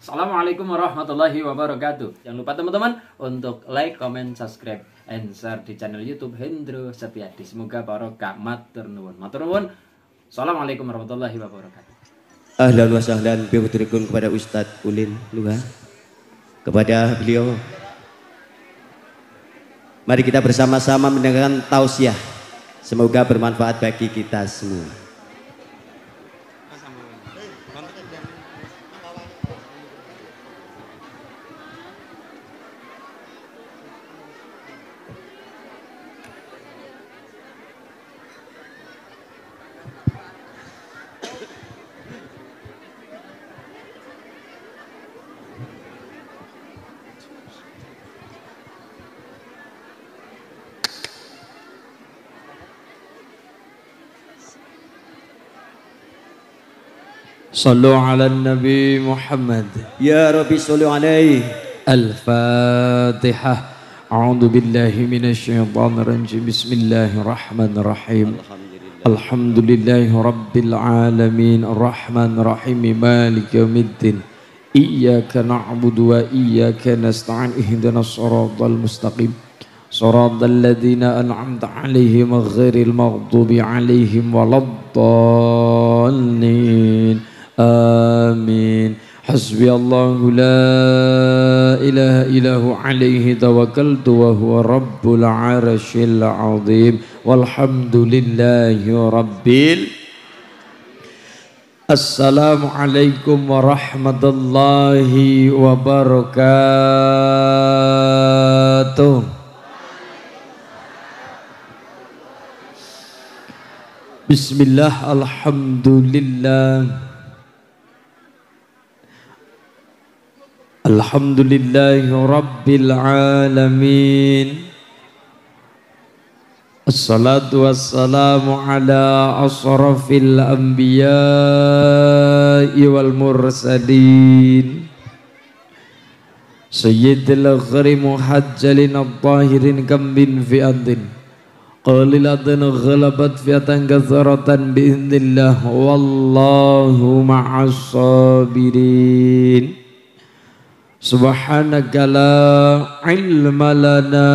Assalamualaikum warahmatullahi wabarakatuh. Jangan lupa teman-teman untuk like, comment, subscribe, and share di channel YouTube Hendro Setiadi. Semoga barokah maturnuun Maturnuun Assalamualaikum warahmatullahi wabarakatuh. Ahlan wa sahlan Bihutrikun kepada Ustadz Ulin Luga. Kepada beliau Mari kita bersama-sama mendengarkan tausiah. Semoga bermanfaat bagi kita semua. صلوا على النبي محمد يا ربي صلوا عليه الفاتحة أعوذ بالله من الشيطان الرجيم بسم الله الرحمن الرحيم الحمد لله رب العالمين الرحمن الرحيم مالك يوم الدين إياك نعبد وإياك نستعين اهدنا الصراط المستقيم صراط الذين أنعمت عليهم غير المغضوب عليهم ولا الضالين آمين حسبي الله لا إله إلا هو عليه توكلت وهو رب العرش العظيم والحمد لله رب السلام عليكم ورحمة الله وبركاته بسم الله الحمد لله الحمد لله رب العالمين الصلاة والسلام على أشرف الأنبياء والمرسلين سيد الغر محجل الطاهر كم من فئة قليلة غلبت فئة كثرة بإذن الله والله مع الصابرين Subhanaka la ilma lana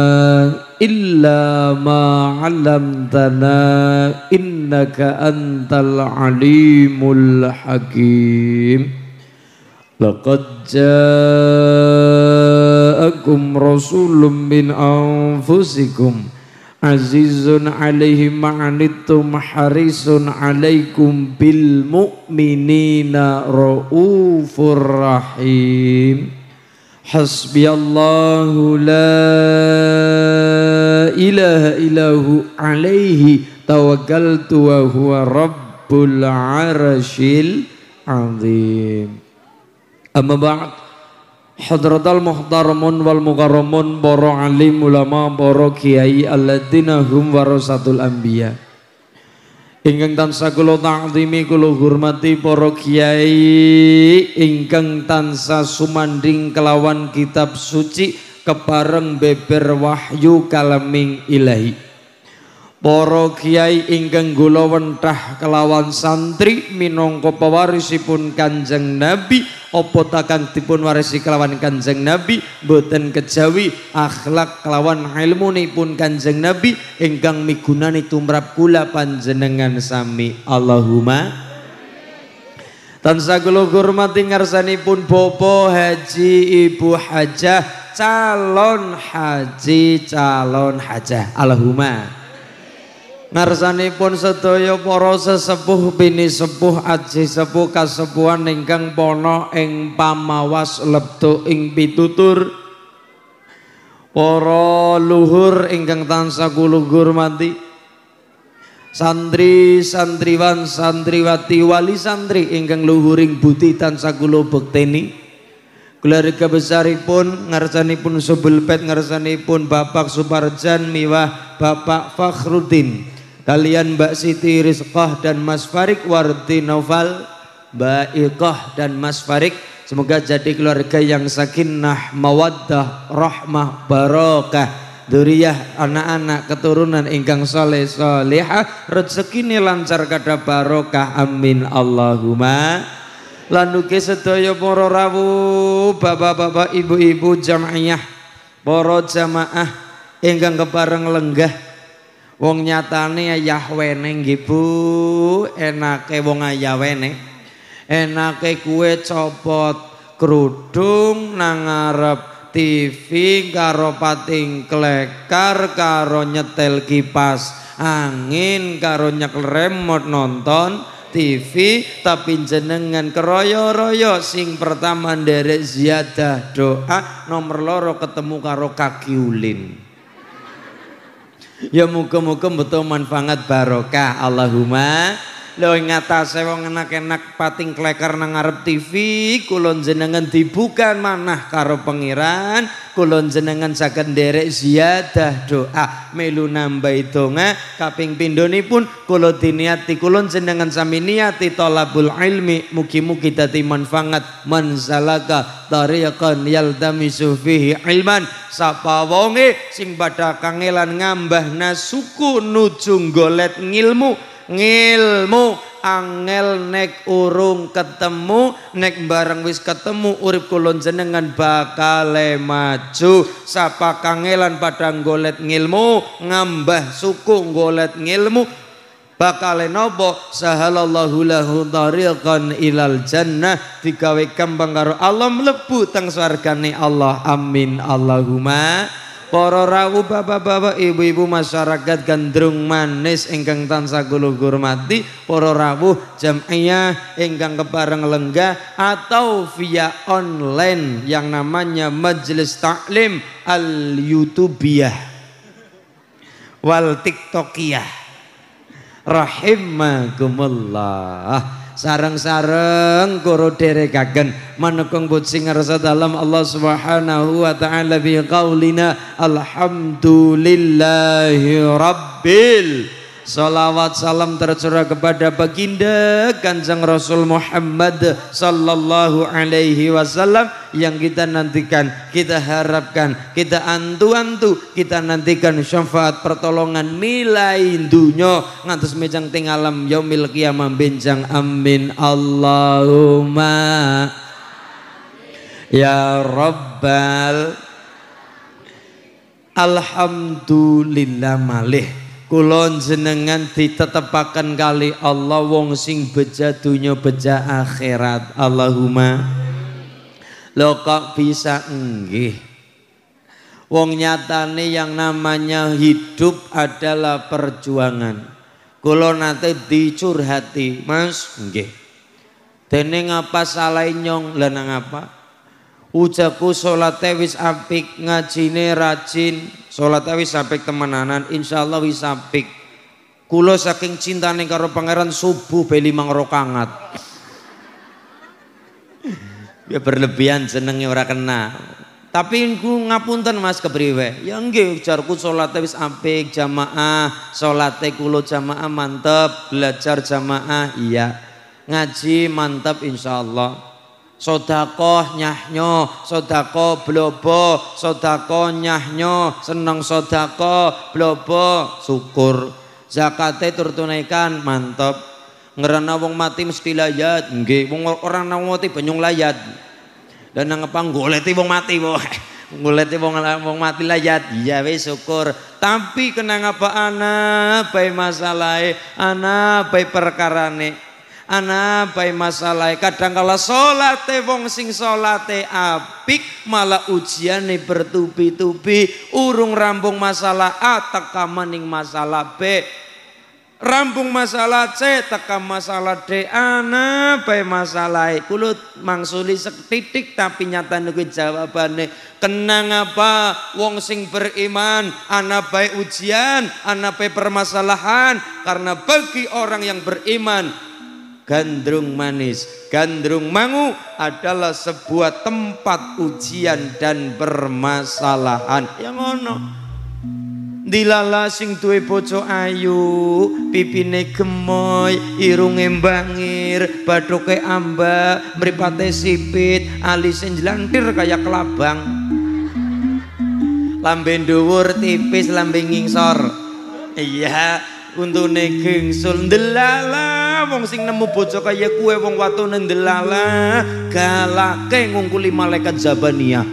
illa ma 'allamtana innaka antal alimul hakim laqad ja'akum rasulun min anfusikum azizun alaihi ma'anittum harisun alaikum bil mu'minina raufur rahim حسبي الله لا إله إلا هو عليه توكلت وهو رب العرش العظيم أما بعد Hadratal wal mukarramun para alim ulama para kiai alladzina hum warasatul ingkang tansah kula takzimi kula hormati para kiai ingkang tansah sumanding kelawan kitab suci kepareng beber wahyu kalaming ilahi Poro kiai ingkang gula wentah kelawan santri minongko pewarisipun Kanjeng Nabi opo takang tipun warisi kelawan Kanjeng Nabi boten kejawi akhlak kelawan pun Kanjeng Nabi ingkang migunani tumrap kula panjenengan sami Allahumma Tansah kula hormati ngarsanipun Bapak Haji Ibu Hajah calon haji calon hajah Allahumma pun sedaya para sesepuh bini sepuh aji sepuh kasepuhan ingkang pono ing pamawas lebtu ing pitutur poro luhur ingkang tansa kulugur mati santri santriwan santriwati wali santri ingkang luhuring buti tansa kula bekteni keluarga besaripun sebelpet ngarsani pun Bapak Suparjan miwah Bapak fakhrudin Kalian Mbak Siti Rizqah dan Mas Farik Wardi Noval Mbak Iqah dan Mas Farik Semoga jadi keluarga yang sakinah, mawaddah, rahmah, barokah Duriyah anak-anak keturunan ingkang soleh solehah Rezeki ini lancar kada barokah amin Allahumma lanuki sedaya poro rawu bapak-bapak ibu-ibu jamaah poro jamaah ingkang kebareng lenggah Wong nyatane Yahweh nggih Bu, enake wong ayawene. Enake kue copot kerudung nangarep TV karo pating klekar karo nyetel kipas angin karo nyekel remote nonton TV tapi jenengan keroyo-royo sing pertama nderek ziyadah doa nomor loro ketemu karo kaki ulin ya muka-muka betul manfaat barokah Allahumma Lho ngatase wong enak-enak pating kleker nang ngarep TV, kula jenengan dibuka manah karo pangeran, kula jenengan saged nderek ziyadah doa, melu nambah donga kaping pindhonipun kula diniati kula jenengan sami niati talabul ilmi, mugi-mugi dadi manfaat manzalaka dari tariqan yaldami sufihi ilman. Sapa wonge sing badha kangelan ngambah nasuku nuju golet ngilmu ngilmu angel nek urung ketemu nek bareng wis ketemu urip kulon jenengan bakal maju sapa kangelan padang golet ngilmu ngambah suku golet ngilmu bakale nopo sahalallahu lahu tariqan ilal jannah digawe kembang karo Allah mlebu teng swargane Allah amin Allahumma Para rawu bapak-bapak ibu-ibu masyarakat gandrung manis ingkang tansah kula hormati, para rawu jamiah ingkang kebareng lenggah atau via online yang namanya Majelis Taklim Al Youtubiah, wal TikTokiyah rahimakumullah sareng-sareng guru deregaken menekung butsi ngerasa dalam Allah Subhanahu wa taala bi qaulina alhamdulillahi rabbil Salawat salam tercurah kepada baginda Kanjeng Rasul Muhammad Sallallahu alaihi wasallam Yang kita nantikan, kita harapkan Kita antu-antu Kita nantikan syafaat pertolongan Milai dunia ngatus mejang ting alam Yaumil kiamah benjang Amin Allahumma Ya Rabbal Alhamdulillah malih Kulon jenengan ditetepakan kali Allah wong sing beja dunya beja akhirat. Allahumma lo kok bisa enggih Wong nyatane yang namanya hidup adalah perjuangan. Kula nate dicurhati, Mas, nggih. Dene ngapa salah nyong, lha ngapa apa? Ujaku sholat wis apik, ngajine rajin, sholat wis apik temenanan, insya Allah wis apik. Kulo saking cinta nih karo pangeran subuh beli limang rokangat. Ya berlebihan senengnya ora kena. Tapi ku ngapunten Mas kepriwe? Ya enggak ujarku sholat wis apik, jamaah, te kulo jamaah mantep, belajar jamaah iya. Ngaji mantep Allah sodako nyahnyo sodako blobo sodako nyahnyo seneng sodako blobo syukur zakate tertunaikan mantap ngerana wong mati mesti layat nggih wong orang nang mati penyung layat dan nang ngepang goleti wong mati wae nguleti wong wong mati layat iya wis syukur tapi kenang apa ana bae masalahe ana perkara nih? Ana bai masalah kadang kala salate wong sing salate apik malah ujiane bertubi-tubi urung rampung masalah A teka maning masalah B rampung masalah C teka masalah D ana bae masalah kulut mangsuli setitik tapi nyata niku jawabane kenang apa wong sing beriman ana bae ujian ana bae permasalahan karena bagi orang yang beriman gandrung manis. Gandrung mangu adalah sebuah tempat ujian dan permasalahan. Yang ono. Dilala sing duwe bojo ayu, pipine gemoy, irunge mbangir, bathuke amba, mripate sipit, alise njlantir kayak kelabang. Lambe dhuwur tipis, lambe ngingsor. Iya, untune sul ndelala wong sing nemu bojo kaya kue wong watone ndelala galake ngungkuli malaikat Jabania.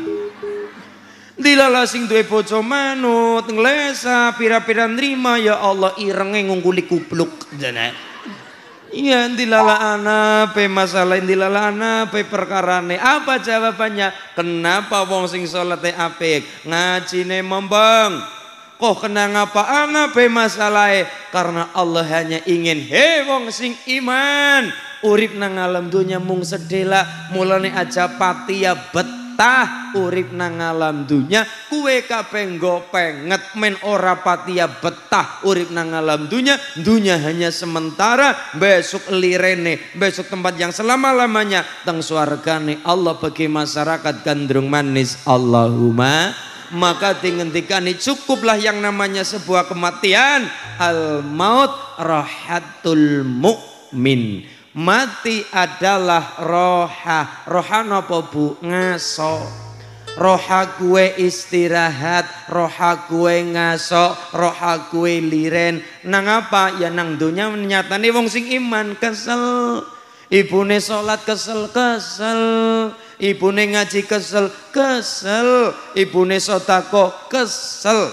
Dilala sing duwe bojo manut nglesa pira-pira nrima ya Allah irenge ngungkuli kupluk jane Iya, iya dilala ana pe masalah dilala ana pe perkarane. Apa jawabannya? Kenapa wong sing salate apik, ngajine membang, kok kena ngapa apa masalahnya karena Allah hanya ingin hei wong sing iman urip nang alam dunia mung sedela mulane aja pati ya betah urip nang alam dunia kue kabeh nggo penget men ora pati ya betah urip nang alam dunia, dunia hanya sementara besok lirene besok tempat yang selama-lamanya teng suargane. Allah bagi masyarakat gandrung manis Allahumma maka dihentikan, cukuplah yang namanya sebuah kematian al maut rohatul mukmin mati adalah roha roha nopo bu ngaso roha gue istirahat roha gue ngaso roha gue liren nang apa ya nang dunia nih wong sing iman kesel ibune salat kesel kesel ibune ngaji kesel kesel ibune sotako kesel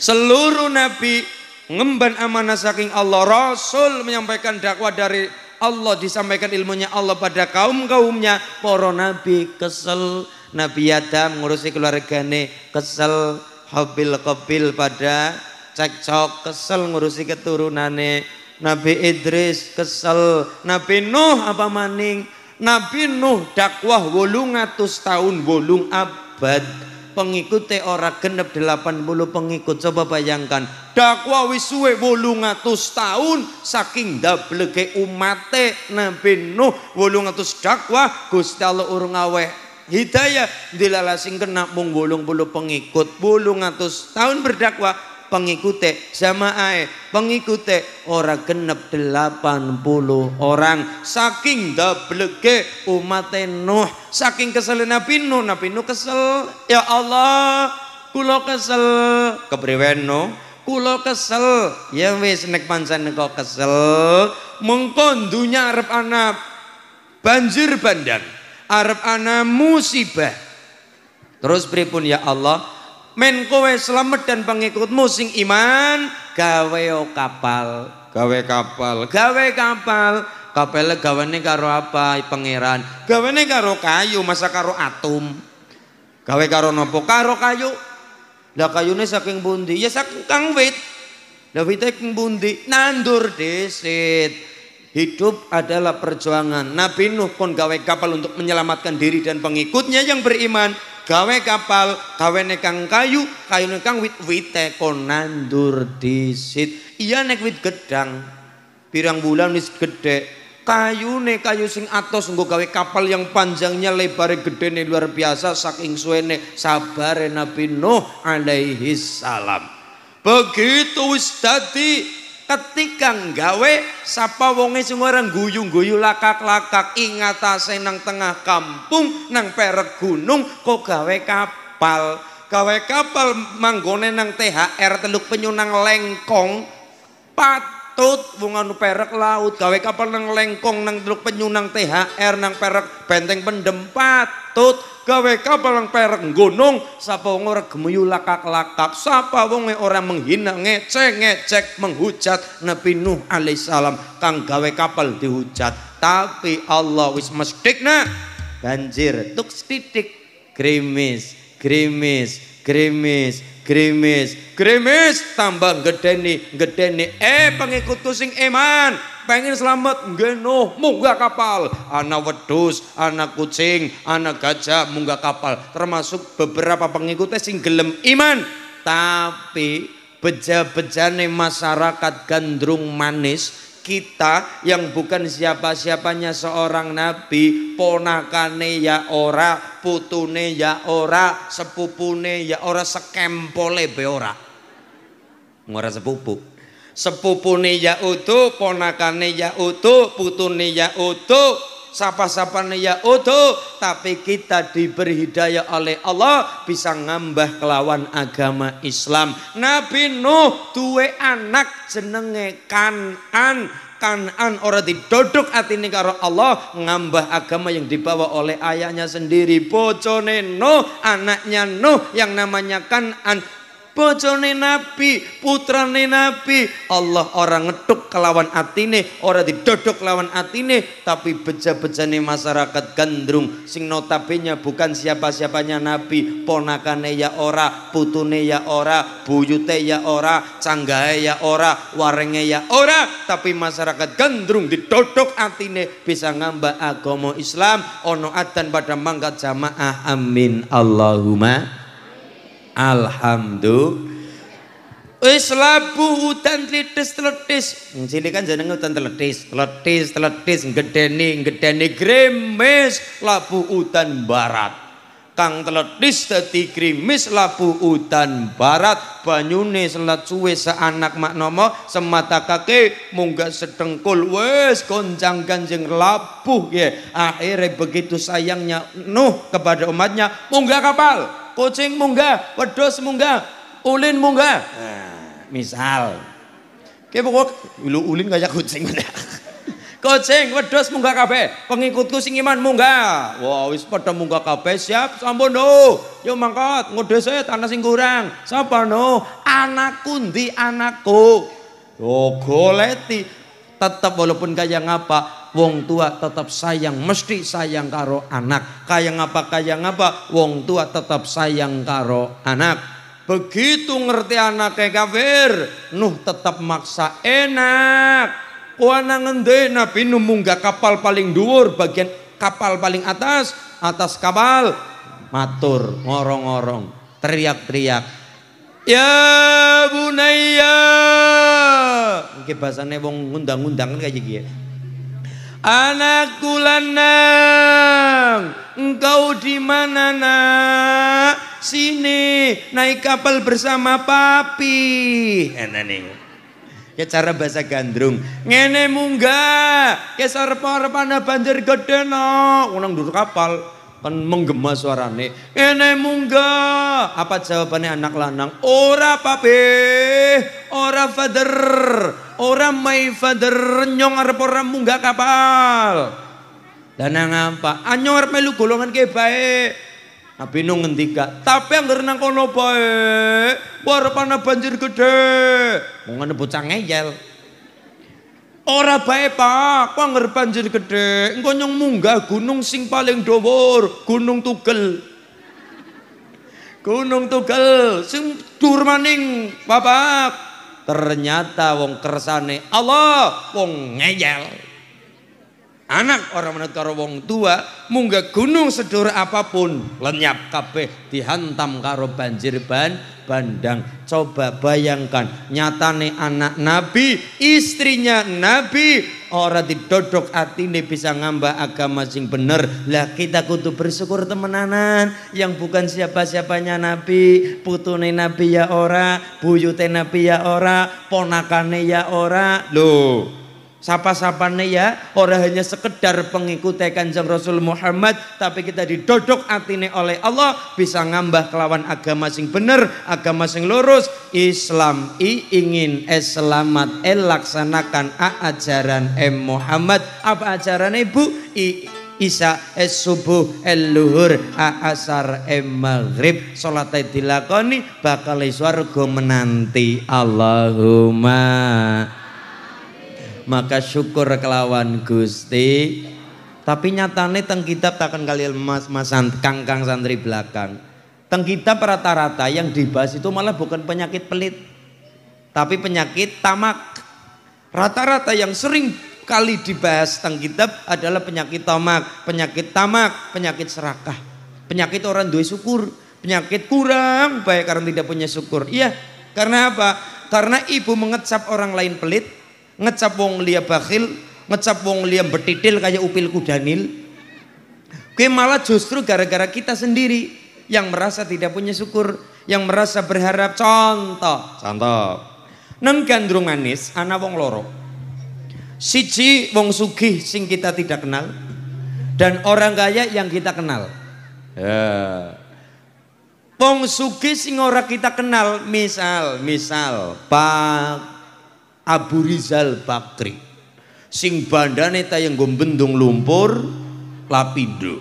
seluruh nabi ngemban amanah saking Allah Rasul menyampaikan dakwah dari Allah disampaikan ilmunya Allah pada kaum-kaumnya para nabi kesel Nabi Adam ngurusi keluargane kesel hobil kebil pada cekcok kesel ngurusi keturunane Nabi Idris kesel Nabi Nuh apa maning Nabi Nuh dakwah wolung atus tahun wolung abad pengikutnya ora genep 80 pengikut coba bayangkan dakwah wisuwe wolung atus tahun saking dablege umate Nabi Nuh wolung atus dakwah Gusti Allah urung aweh hidayah dilalasing kena mung bolong bulu pengikut bolong atus tahun berdakwah sama jamaah pengikutnya orang genep 80 orang saking dablege umat Nuh saking kesel Nabi Nuh Nabi Nuh kesel ya Allah kulo kesel kepriwen kulo kulo kesel ya wis nek pancen kok kesel mengko dunya arep ana banjir bandang arep ana musibah terus pripun ya Allah men kowe selamat dan pengikutmu sing iman gawe kapal gawe kapal gawe kapal kapel ini karo apa pangeran ini karo kayu masa karo atom gawe karo nopo karo kayu lah kayune saking bundi ya saking kang wit lah wit saking bundi nandur desit Hidup adalah perjuangan. Nabi Nuh pun gawe kapal untuk menyelamatkan diri dan pengikutnya yang beriman gawe kapal gawene nekang kayu kayu nekang wit-wite kon nandur disit iya nek wit gedang pirang bulan wis kayu ne kayu sing atos nggo gawe kapal yang panjangnya lebar gede ne luar biasa saking suwene sabare Nabi Nuh alaihi salam begitu wis dadi ketika gawe, sapa wonge sing ora guyu-guyu lakak-lakak ingatase nang tengah kampung nang perek gunung kok gawe kapal gawe kapal manggone nang THR Teluk Penyu nang Lengkong patut wong anu perek laut gawe kapal nang Lengkong nang Teluk Penyu nang THR nang perek benteng pendem patut gawe kabalang pereng gunung sapa wong ora gemeyu lakak-lakak sapa wong e ora menghina ngecek ngecek menghujat Nabi Nuh alaihissalam kang gawe kapal dihujat tapi Allah wis mestikna banjir tuk titik grimis grimis grimis grimis grimis tambah gedeni gedeni eh pengikut sing iman pengen selamat nggih mau munggah kapal anak wedus, anak kucing anak gajah munggah kapal termasuk beberapa pengikutnya sing gelem iman tapi beja-bejane masyarakat gandrung manis kita yang bukan siapa-siapanya seorang nabi ponakane ya ora putune ya ora sepupune ya ora sekempole be ora ngora sepupu sepupune ya utuh ponakane ya utuh putune ya utuh sapa-sapane ya utuh tapi kita diberi hidayah oleh Allah bisa ngambah kelawan agama Islam Nabi Nuh duwe anak jenenge Kanan Kanan ora didodok atine karo Allah ngambah agama yang dibawa oleh ayahnya sendiri bocone Nuh anaknya Nuh yang namanya Kanan bojone nabi putrane nabi Allah orang ngetuk kelawan atine orang didodok lawan atine tapi beja-bejane masyarakat gandrung sing notabene bukan siapa-siapanya nabi ponakane ya ora putune ya ora buyute ya ora canggahe ya ora warenge ya ora tapi masyarakat gandrung didodok atine bisa ngambak agomo Islam ono adan pada mangkat jamaah amin Allahumma Alhamdulillah. Wis labu udan tletis-tletis. Sini kan jenenge udan tletis, tletis, tletis gedeni, gedeni grimis labu udan barat. Kang tletis dadi grimis labu udan barat banyune selat suwe seanak maknomo semata kaki munggah sedengkul Wes goncang ganjeng labuh ya. Akhirnya begitu sayangnya Nuh kepada umatnya munggah kapal kucing munggah, wedhus munggah, ulin munggah. Nah, misal. Ki pokok Ulin ulin kaya kucing. kucing, wedhus munggah kabeh. Pengikutku sing iman munggah. Wah, wow, wis padha munggah kabeh. Siap, sampun no. Yo mangkat, ngudese tanah sing kurang. Sapa no? Anakku ndi anakku? Oh goleti tetap walaupun kaya ngapa wong tua tetap sayang mesti sayang karo anak kaya ngapa kaya ngapa wong tua tetap sayang karo anak begitu ngerti anaknya kayak kafir nuh tetap maksa enak Wana tapi Nabi munggah kapal paling dhuwur bagian kapal paling atas atas kapal matur ngorong-ngorong teriak-teriak ya bunaya Oke, bahasannya wong ngundang-undang kan kayak gitu ya. Anakku lanang, engkau di mana nak? Sini, naik kapal bersama papi. Enak nih. Ya cara bahasa gandrung. Ngene munggah, ya sarpa-arpana banjir gede no. Unang duduk kapal kan menggema suarane ini munggah apa jawabannya anak lanang ora pape ora father ora my father nyong arep ora munggah kapal dan apa anyong arep melu golongan ke baik Nabi Nuh ngendika, tapi yang renang kono bae, warapana banjir gede. Mau bocah ngeyel. Ora bae Pak, ku anger banjir gedhe, engko nyong munggah gunung sing paling dhuwur, Gunung Tugel. Gunung Tugel sing dur maning Bapak. Ternyata wong kersane Allah wong ngeyel anak orang menetara wong tua munggah gunung sedur apapun lenyap kabeh dihantam karo banjir ban bandang coba bayangkan nyatane anak nabi istrinya nabi orang didodok hati ini bisa ngambah agama sing bener lah kita kutu bersyukur temenanan yang bukan siapa-siapanya nabi putune nabi ya ora buyute nabi ya ora ponakane ya ora loh Sapa-sapane ya, ora hanya sekedar pengikut Kanjeng Rasul Muhammad, tapi kita didodok atine oleh Allah bisa ngambah kelawan agama sing bener, agama sing lurus, Islam i ingin es selamat e laksanakan a ajaran m e Muhammad. Apa ajaran Ibu? I Isa es subuh el luhur a asar e maghrib salat dilakoni bakal swarga menanti Allahumma maka syukur kelawan Gusti tapi nyatane teng kitab takkan kali mas mas kangkang santri belakang teng kitab rata-rata yang dibahas itu malah bukan penyakit pelit tapi penyakit tamak rata-rata yang sering kali dibahas teng kitab adalah penyakit tamak penyakit tamak penyakit serakah penyakit orang duwe syukur penyakit kurang baik karena tidak punya syukur iya karena apa karena ibu mengecap orang lain pelit ngecap wong liya bakhil ngecap wong liya betitil kayak upil kudanil gue malah justru gara-gara kita sendiri yang merasa tidak punya syukur yang merasa berharap contoh contoh Neng gandrung anis ana wong loro siji wong sugih sing kita tidak kenal dan orang kaya yang kita kenal ya yeah. Wong sugih sing ora kita kenal, misal, misal Pak Abu Rizal Bakri sing bandane yang bendung lumpur lapindo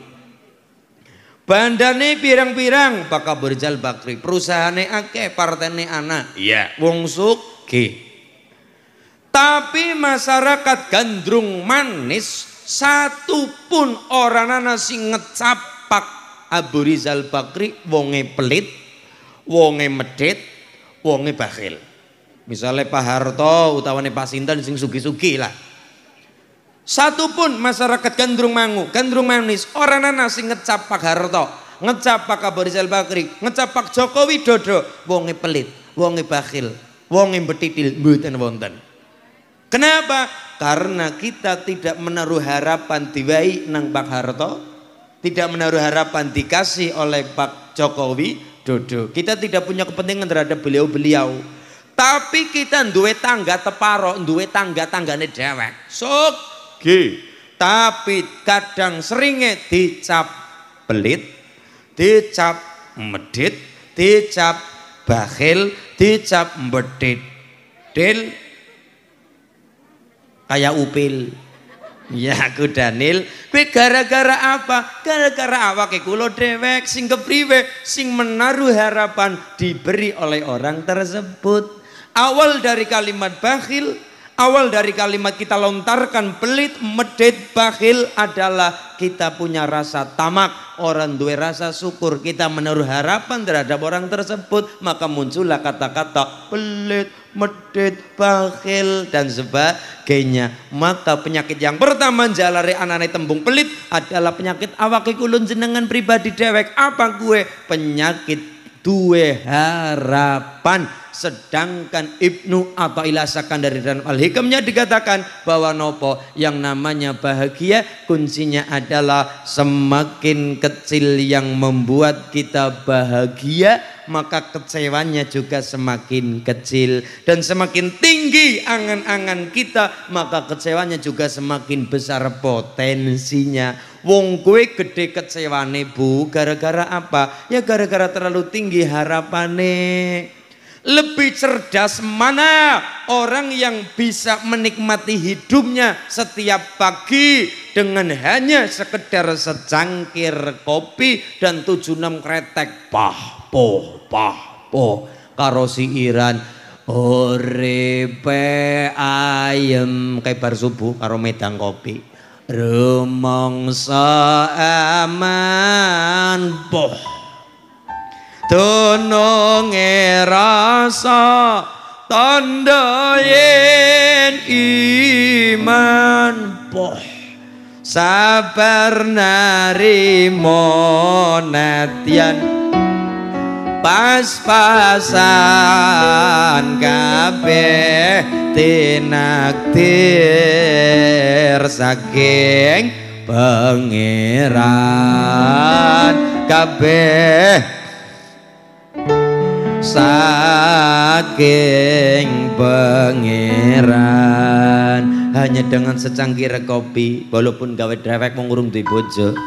bandane pirang-pirang bakal berjal bakri perusahaane ake partene anak ya wong suki tapi masyarakat gandrung manis satu pun orang anak sing ngecapak Abu Rizal Bakri wonge pelit wonge medit wonge bakhil Misalnya Pak Harto utawane Pak Sinten sing sugi-sugi lah. Satu pun masyarakat gandrung mangu, gandrung manis, orang nana sing ngecap Pak Harto, ngecap Pak Kabaris Bakri, ngecap Pak Jokowi Widodo, wonge pelit, wonge bakhil, wonge betitil, mboten wonten. Kenapa? Karena kita tidak menaruh harapan diwai nang Pak Harto, tidak menaruh harapan dikasih oleh Pak Jokowi Dodo. Kita tidak punya kepentingan terhadap beliau-beliau tapi kita duwe tangga teparo, duwe tangga tanggane dewek. Sugi. Tapi kadang seringe dicap belit, dicap medit, dicap bakhil, dicap medit. Del kayak upil. Ya aku Daniel, kowe gara-gara apa? Gara-gara kayak kulo dewek sing kepriwe sing menaruh harapan diberi oleh orang tersebut. Awal dari kalimat bakhil, awal dari kalimat kita lontarkan pelit, medit, bakhil adalah kita punya rasa tamak. Orang dua rasa syukur, kita menaruh harapan terhadap orang tersebut. Maka muncullah kata-kata pelit, medit, bakhil, dan sebagainya. Maka penyakit yang pertama jalari anane tembung pelit adalah penyakit awak kulun jenengan pribadi dewek. Apa gue? Penyakit dua harapan Sedangkan Ibnu Aba'ilah dari dalam Al-Hikamnya dikatakan bahwa nopo yang namanya bahagia kuncinya adalah semakin kecil yang membuat kita bahagia maka kecewanya juga semakin kecil dan semakin tinggi angan-angan kita maka kecewanya juga semakin besar potensinya wong kue gede kecewane bu gara-gara apa ya gara-gara terlalu tinggi harapane lebih cerdas mana orang yang bisa menikmati hidupnya setiap pagi dengan hanya sekedar secangkir kopi dan tujuh enam kretek pah po pah po karo si Iran Uripe ayem kayak subuh karo medang kopi rumong aman boh Dunung rasa tanda yen iman poh sabar narimo netian pas-pasan kabeh tinakdir saking pangeran kabeh saking pangeran hanya dengan secangkir kopi walaupun gawe drewek mengurung di bojo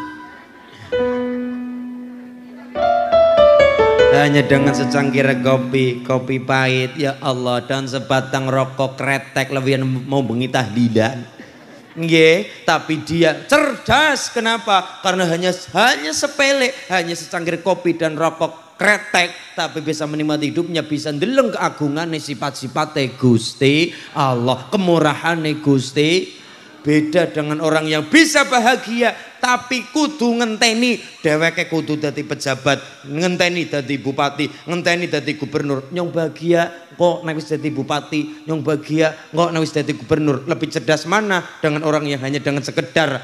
hanya dengan secangkir kopi kopi pahit ya Allah dan sebatang rokok kretek lebih mau bengi tahlilan Ye, tapi dia cerdas. Kenapa? Karena hanya hanya sepele, hanya secangkir kopi dan rokok kretek tapi bisa menikmati hidupnya bisa ndeleng keagungan sifat-sifat Gusti Allah kemurahan Gusti beda dengan orang yang bisa bahagia tapi kudu ngenteni deweke kudu dadi pejabat ngenteni dadi bupati ngenteni dadi gubernur nyong bahagia kok nek wis dadi bupati nyong bahagia kok nek wis dadi gubernur lebih cerdas mana dengan orang yang hanya dengan sekedar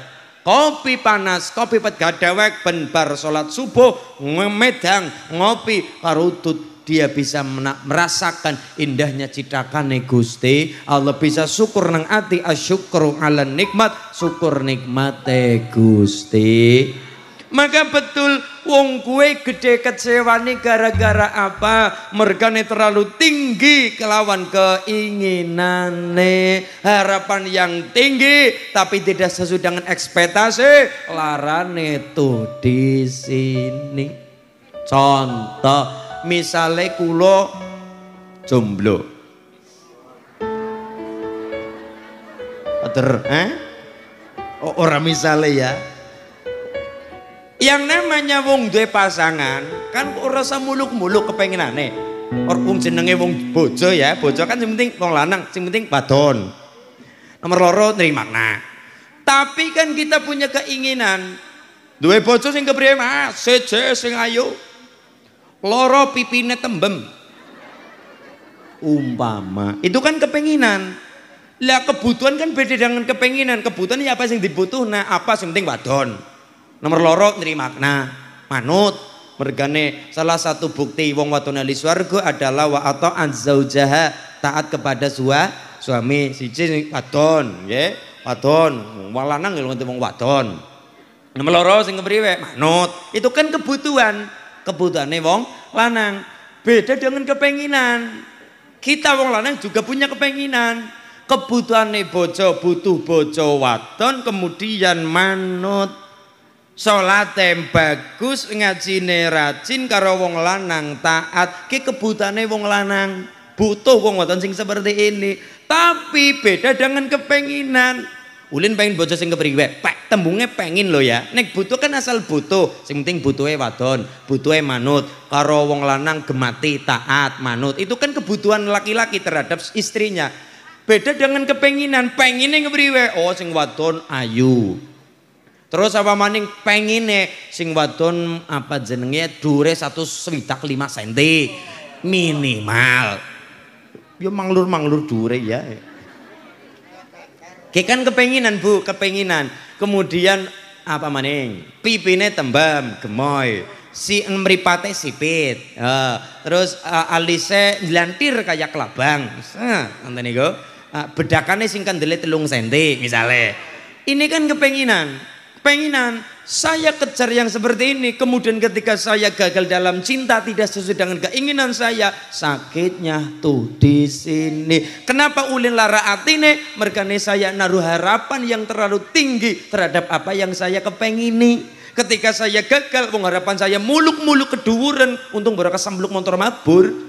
kopi panas, kopi pet gadewek, benbar sholat subuh, ngemedang, ngopi, karutut dia bisa merasakan indahnya citakane Gusti Allah bisa syukur nang ati asyukru ala nikmat syukur nikmate Gusti maka betul Wong kue gede nih gara-gara apa? Mergane terlalu tinggi kelawan keinginane. Harapan yang tinggi tapi tidak sesuai dengan ekspektasi. Larane tuh di sini. Contoh misalnya kulo jomblo. ter eh? orang misalnya ya yang namanya wong duwe pasangan kan kok rasa muluk-muluk aneh orang jenenge wong bojo ya bojo kan yang penting wong lanang yang penting badon nomor loro nerima makna tapi kan kita punya keinginan duwe bojo sing kepriye mas seje sing ayu loro pipine tembem umpama itu kan kepenginan lah kebutuhan kan beda dengan kepenginan kebutuhan ya apa yang dibutuh nah apa yang penting badon nomor lorok nerima makna manut mergane salah satu bukti wong watuna li suarga adalah wa atau anzaujaha taat kepada sua suami siji wadon nggih wadon wong lanang lho ya ngerti wong waton. nomor loro sing kepriwe manut itu kan kebutuhan kebutuhane wong lanang beda dengan kepenginan kita wong lanang juga punya kepenginan kebutuhan bojo butuh bojo waton, kemudian manut salate bagus ngaji rajin karo wong lanang taat ki kebutane wong lanang butuh wong wadon sing seperti ini tapi beda dengan kepenginan Ulin pengen bojo sing kepriwe, pak tembunge pengin lo ya. Nek butuh kan asal butuh, sing penting butuhe wadon, butuhe manut. Karo wong lanang gemati taat manut. Itu kan kebutuhan laki-laki terhadap istrinya. Beda dengan kepenginan, pengen yang kepriwe, oh sing wadon ayu, Terus apa maning pengine sing wadon apa jenenge dure satu swidak lima senti minimal. Yo manglur manglur dure ya. Ki iya. kan kepenginan bu, kepenginan. Kemudian apa maning pipine tembam gemoy si emripate sipit uh, terus uh, alise jelantir kayak kelabang nanti nih uh, e, bedakannya sing kandele telung senti misalnya ini kan kepenginan penginan saya kejar yang seperti ini kemudian ketika saya gagal dalam cinta tidak sesuai dengan keinginan saya sakitnya tuh di sini kenapa ulin lara atine mergane saya naruh harapan yang terlalu tinggi terhadap apa yang saya kepengini ketika saya gagal pengharapan saya muluk-muluk keduwuran untung berakas sambluk motor mabur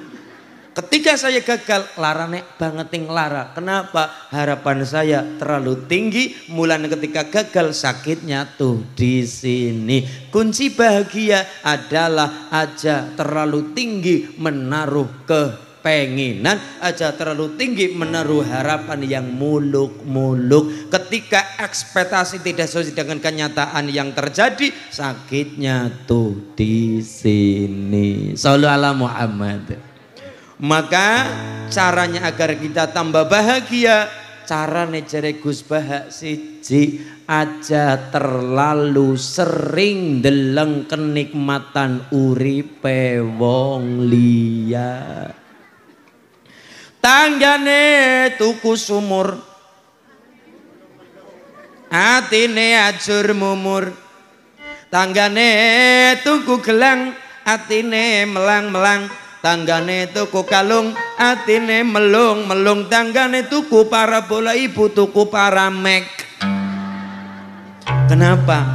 Ketika saya gagal, lara banget yang lara. Kenapa? Harapan saya terlalu tinggi. Mulan ketika gagal, sakitnya tuh di sini. Kunci bahagia adalah aja terlalu tinggi menaruh kepenginan, aja terlalu tinggi menaruh harapan yang muluk-muluk ketika ekspektasi tidak sesuai dengan kenyataan yang terjadi sakitnya tuh di sini Sallu Muhammad maka caranya agar kita tambah bahagia cara nejere Gus Bahak siji aja terlalu sering deleng kenikmatan uripe wong liya. Tanggane tuku sumur. Atine ajur mumur. Tanggane tuku gelang, atine melang-melang tanggane tuku kalung atine melung melung tanggane tuku para bola ibu tuku para mek kenapa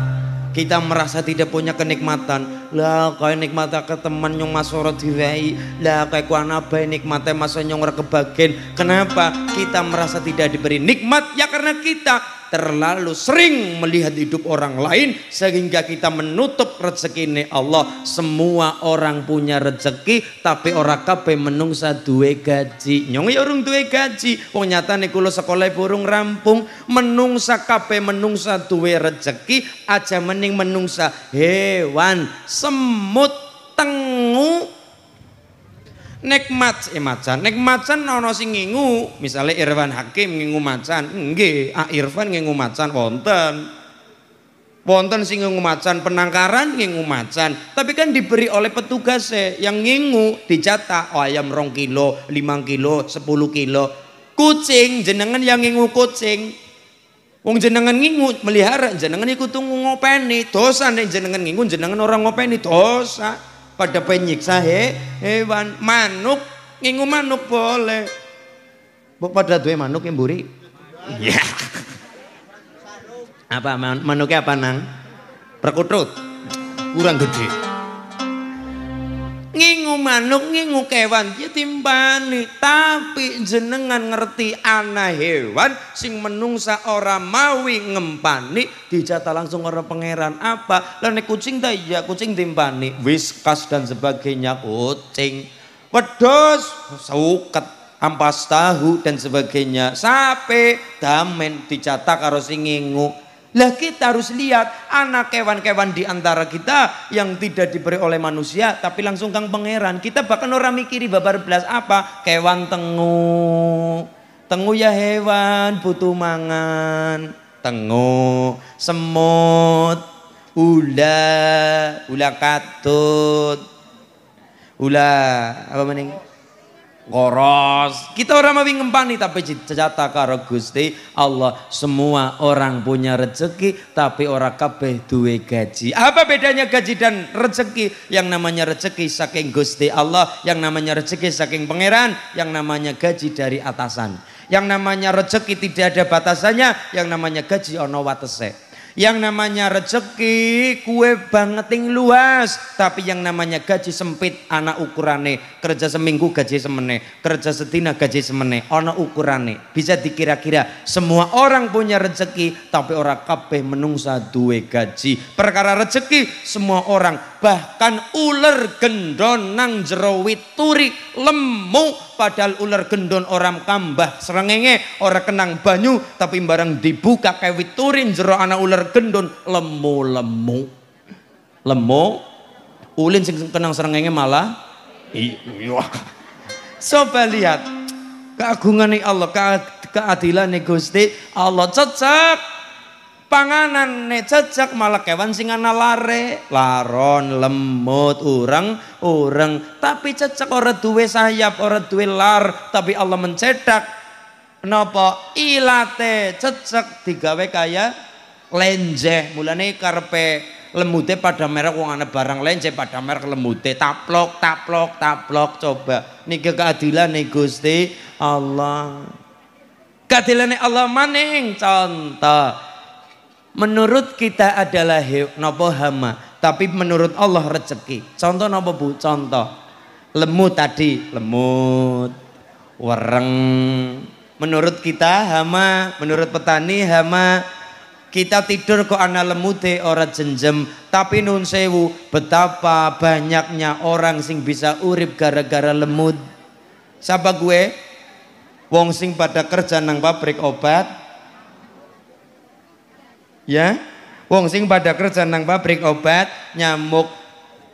kita merasa tidak punya kenikmatan lah kau nikmata ke teman yang masorot diwai lah kau anak bayi nikmatnya masa nyong kebagian kenapa kita merasa tidak diberi nikmat ya karena kita terlalu sering melihat hidup orang lain sehingga kita menutup ini Allah semua orang punya rezeki tapi orang kape menungsa duwe gaji nyong ya orang duwe gaji wong nih kula sekolah burung rampung menungsa kape menungsa duwe rezeki aja mening menungsa hewan semut tengu nikmat eh macan nek macan ana sing ngingu misale Irfan Hakim ngingu macan nggih ah Irfan ngingu macan wonten wonten sing ngingu macan penangkaran ngingu macan tapi kan diberi oleh petugas yang ngingu dicatat oh, ayam rong kilo limang kilo sepuluh kilo kucing jenengan yang ngingu kucing Wong jenengan ngingu melihara jenengan ikut tunggu ngopeni dosa nih jenengan ngingu jenengan orang ngopeni dosa pada nyiksa he, hewan eh, manuk ngingu manuk boleh Buk pada duwe manuk yang buri ya yeah. apa manuknya apa nang perkutut kurang gede ngingu manuk ngingu kewan ya timbani tapi jenengan ngerti anak hewan sing menungsa ora mawi ngempani dijata langsung ora pangeran apa lene kucing ta iya kucing timbani kas dan sebagainya kucing pedos, suket ampas tahu dan sebagainya sape damen dicatak karo sing ngingu lah kita harus lihat anak kewan-kewan di antara kita yang tidak diberi oleh manusia tapi langsung kang pangeran. Kita bahkan orang mikiri babar belas apa? Kewan tengu. Tengu ya hewan butuh mangan. Tengu, semut, ula, ula katut. Ula apa mending? Koros. Kita orang mawing ngempani tapi jatah karo Gusti Allah. Semua orang punya rezeki tapi orang kabeh duwe gaji. Apa bedanya gaji dan rezeki? Yang namanya rezeki saking Gusti Allah, yang namanya rezeki saking pangeran, yang namanya gaji dari atasan. Yang namanya rezeki tidak ada batasannya, yang namanya gaji ono watese. Yang namanya rezeki kue banget yang luas, tapi yang namanya gaji sempit anak ukurane. Kerja seminggu gaji semene, kerja setina gaji semene, anak ukurane. Bisa dikira-kira semua orang punya rezeki, tapi orang kabeh menungsa duwe gaji. Perkara rezeki semua orang bahkan ular gendon nang jerowit turi lemu padahal ular gendon orang kambah serengenge orang kenang banyu tapi barang dibuka kewit turin jero anak ular gendon lemu lemu lemu ulin sing kenang serengenge malah iya coba lihat keagungan Allah keadilan Gusti Allah cocok panganan ne cecek malah kewan singana lare laron lemut ureng ureng tapi cecek ora duwe sayap ora duwe lar tapi Allah mencetak kenapa ilate cecek digawe kaya lenjeh mulane karpe lemute pada merek wong ana barang lenje pada merek lemute taplok taplok taplok coba niki keadilan nih Gusti Allah keadilan Allah maning contoh menurut kita adalah he, nopo hama tapi menurut Allah rezeki contoh nopo bu contoh lemut tadi lemut wereng menurut kita hama menurut petani hama kita tidur kok anak lemute ora jenjem tapi nun sewu betapa banyaknya orang sing bisa urip gara-gara lemut siapa gue wong sing pada kerja nang pabrik obat Ya. Wong sing pada kerja nang pabrik obat nyamuk.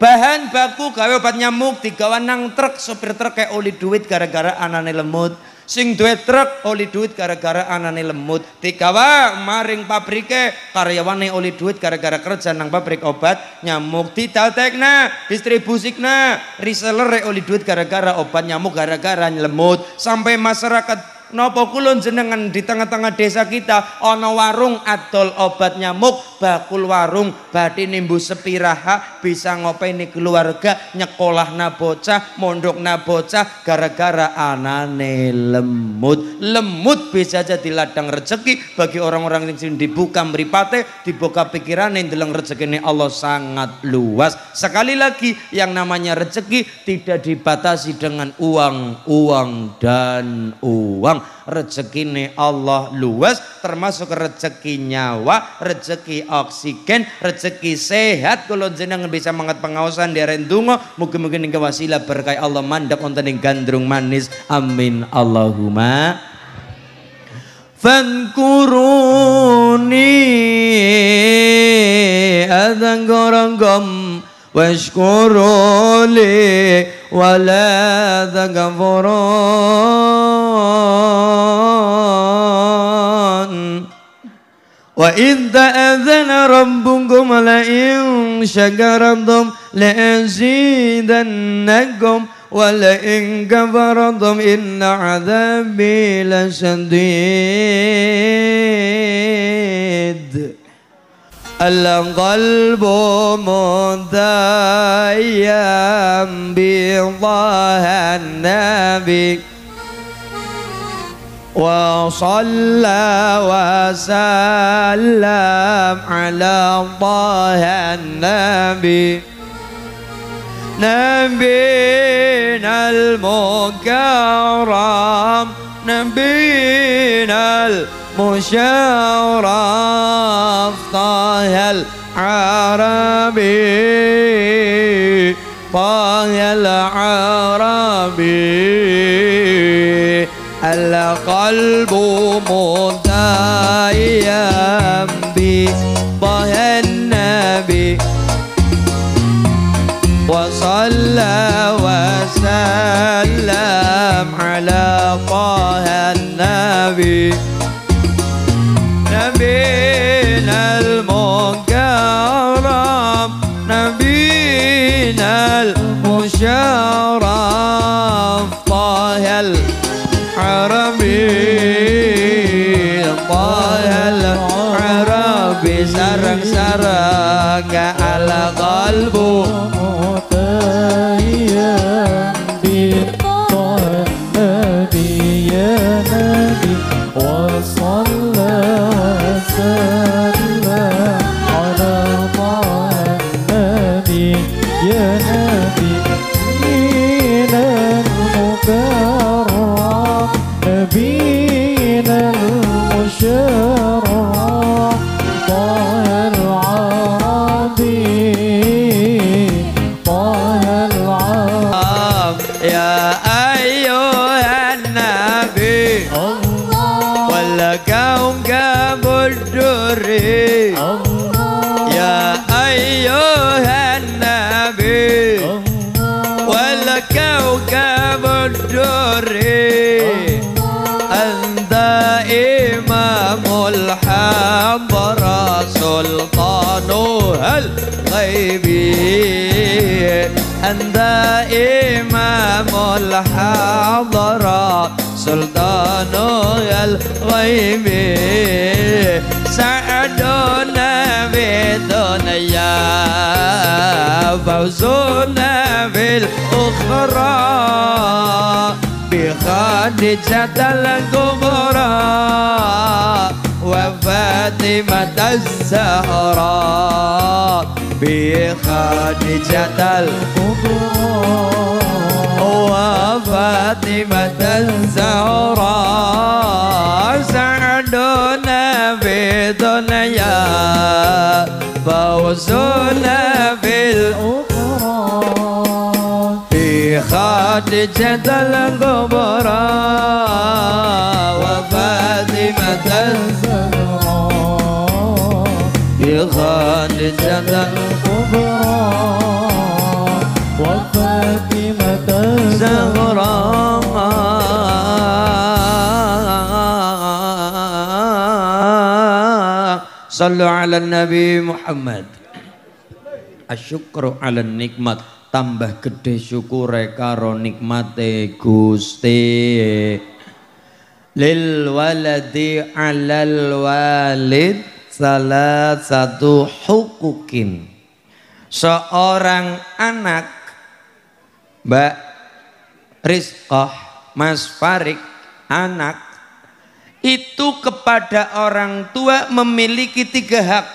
Bahan baku gawe obat nyamuk digawe nang truk sopir truk kayak oli duit gara-gara anane lemut. Sing duit truk oli duit gara-gara anane lemut. Digawe maring pabrike karyawane oli duit gara-gara kerja nang pabrik obat nyamuk. Ditatekna, distribusikna, reseller oli duit gara-gara obat nyamuk gara-gara lemut. Sampai masyarakat Nopo kulon jenengan di tengah-tengah desa kita ono warung adol obat nyamuk bakul warung badi nimbu sepiraha bisa ngopeni keluarga nyekolah na bocah mondok na bocah gara-gara anane lemut lemut bisa jadi ladang rezeki bagi orang-orang yang dibuka meripate dibuka pikiran yang dalam rezeki ini Allah sangat luas sekali lagi yang namanya rezeki tidak dibatasi dengan uang uang dan uang Rezeki rezekine Allah luas termasuk rezeki nyawa rezeki oksigen rezeki sehat kalau jenengan bisa mengat pengawasan di rendungo mungkin-mungkin ing wasilah berkah Allah mandap untuk yang gandrung manis amin Allahumma Fankuruni adang gorong gom واشكروا لي ولا تكفرون وإذ تأذن ربكم لئن شكرتم لأزيدنكم ولئن كفرتم إن عذابي لشديد القلب مدايم بالله النبي وصلى وسلم على الله النبي نبينا المكرم نبينا المشرم طه العربي طه العربي القلب مضى يا أيها النبي والكوكب الدري أنت إمام الحبر سلطان الغيب أنت إمام الحضرة سلطان الغيب سعدنا في الدنيا فوزنا في الأخرى بخادجة الكبرى وفاطمة الزهراء بخديجة الكبرى وفاطمة الزهراء سعدنا في دنيا فوزنا في الأخرى جدل الغبرى وفاتمة الزهراء جدل الكبرى وفاتمة الزهراء صلوا على النبي محمد الشكر على النقمه tambah gede syukur, karo nikmate Gusti lil waladi alal walid salah satu hukukin seorang anak Mbak Rizqah Mas Farik anak itu kepada orang tua memiliki tiga hak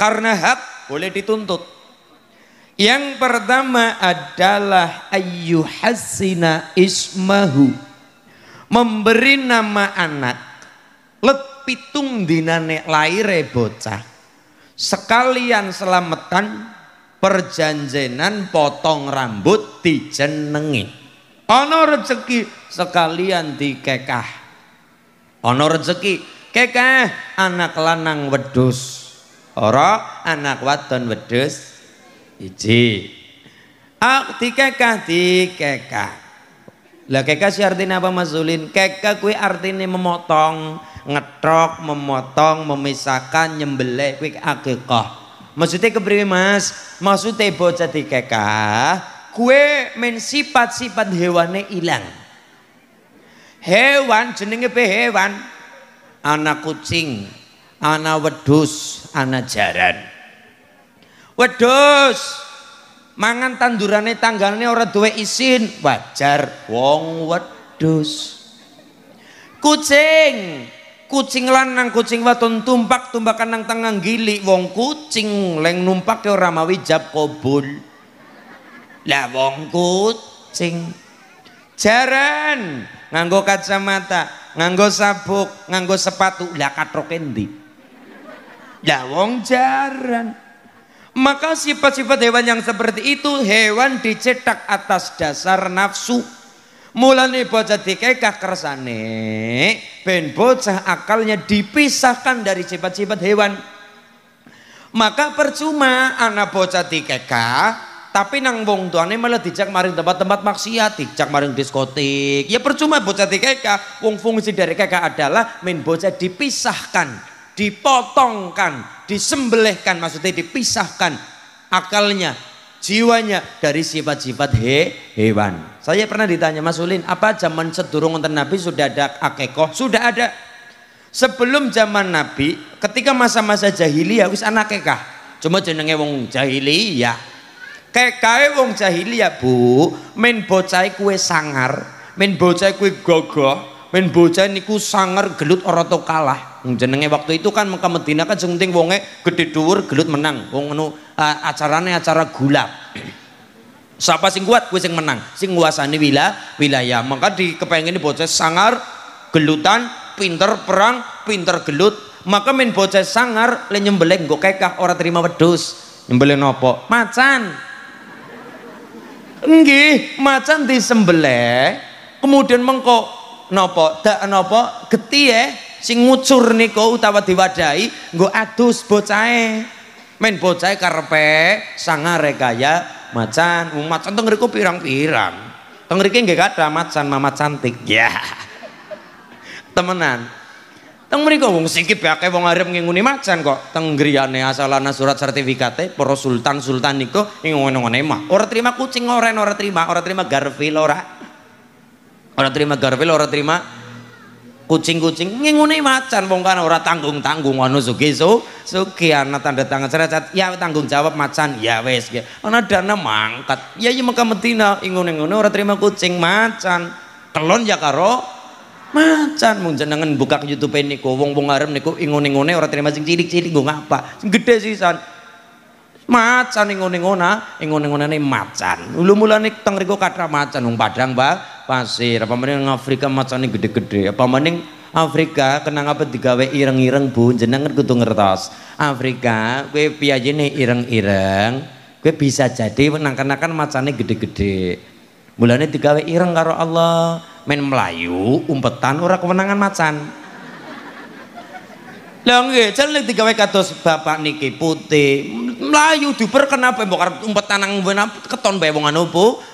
karena hak boleh dituntut yang pertama adalah ayyuhassina ismahu. Memberi nama anak. Let pitung dinane laire bocah. Sekalian selamatan perjanjenan potong rambut dijenengi. Ono rezeki sekalian dikekah. Ono rezeki kekah anak lanang wedus. Ora anak waton wedus Iji. Ak tikekah tikekah. Lah keka si artinya apa Mas Zulin? Keka kui artinya memotong, ngetrok, memotong, memisahkan, nyembelih kui akikah. Maksudnya kepriwe Mas? Maksudnya bocah keka, kue men sifat-sifat hewane ilang. Hewan jenenge pe hewan? Anak kucing, anak wedus, anak jaran wedus mangan tandurane tanggalnya orang duwe isin wajar wong wedus kucing kucing lanang kucing waton tumpak tumbakan nang tangan gili wong kucing leng numpak orang mawi jab kobul lah wong kucing jaran nganggo kacamata nganggo sabuk nganggo sepatu lah katrokendi. lah wong jaran maka sifat-sifat hewan yang seperti itu hewan dicetak atas dasar nafsu. Mulane bocah dikekah kersane, ben bocah akalnya dipisahkan dari sifat-sifat hewan. Maka percuma anak bocah dikekah tapi nang wong tuane malah dijak maring tempat-tempat maksiat, dijak maring diskotik. Ya percuma bocah dikeka, wong fungsi dari keka adalah men bocah dipisahkan dipotongkan, disembelihkan, maksudnya dipisahkan akalnya, jiwanya dari sifat-sifat he, hewan. Saya pernah ditanya Mas Ulin, apa zaman sedurung wonten Nabi sudah ada akekoh? Sudah ada. Sebelum zaman Nabi, ketika masa-masa jahiliyah wis anak kekah? Cuma jenenge wong jahiliyah. Kekae wong jahiliyah, Bu, men bocai e kue sangar, men bocai e kue gogoh, ben bocah ku sangar gelut ora tau kalah jenenge waktu itu kan Mekah Medina kan sing penting wonge gede dhuwur gelut menang wong ngono anu, uh, acarane acara gulap siapa sing kuat gue sing menang sing nguasani wilayah wilayah maka di kepengen bocah sangar gelutan pinter perang pinter gelut maka main bocah sangar le nyembelih nggo kekah ora terima wedhus nyembelih nopo macan Enggih macan disembelih kemudian mengko nopo dak nopo getihe eh. sing ngucur niko utawa diwadahi nggo adus bocahe men bocahe karepe sangare regaya macan umat macan teng pirang-pirang teng riki nggih kathah macan mama cantik ya yeah. temenan teng mriku wong sikip ya, akeh wong arep macan kok teng griyane asalana surat sertifikate para sultan sultan niku ngene-ngene mah ora terima kucing ora ora terima ora terima garfil ora orang terima garpil orang terima kucing-kucing ngingune macan wong kan orang tanggung-tanggung ono sugi so sugi ana tanda tangan cerat ya tanggung jawab macan ya wes ya ana dana mangkat ya iya Mekah Medina ingune-ingune orang terima kucing macan telon ya karo macan mung jenengan buka YouTube niku wong-wong arem niku ingune-ingune ora terima sing cilik-cilik nggo ngapa gede gedhe sisan macan ingon ingona ingon ini macan lulu mulanik teng riku macan wong Padang ba pasir apa mending Afrika ini gede-gede apa mending Afrika kenapa apa digawe ireng-ireng Bu jenengan kutu ngertos Afrika kowe nih ireng-ireng Gue bisa jadi menang macan ini gede-gede bulannya digawe ireng karo Allah main melayu umpetan ora kemenangan macan Lah nggih, jan nek digawe kados bapak niki putih, Melayu duper kenapa mbok arep umpet tanang keton bae wong anu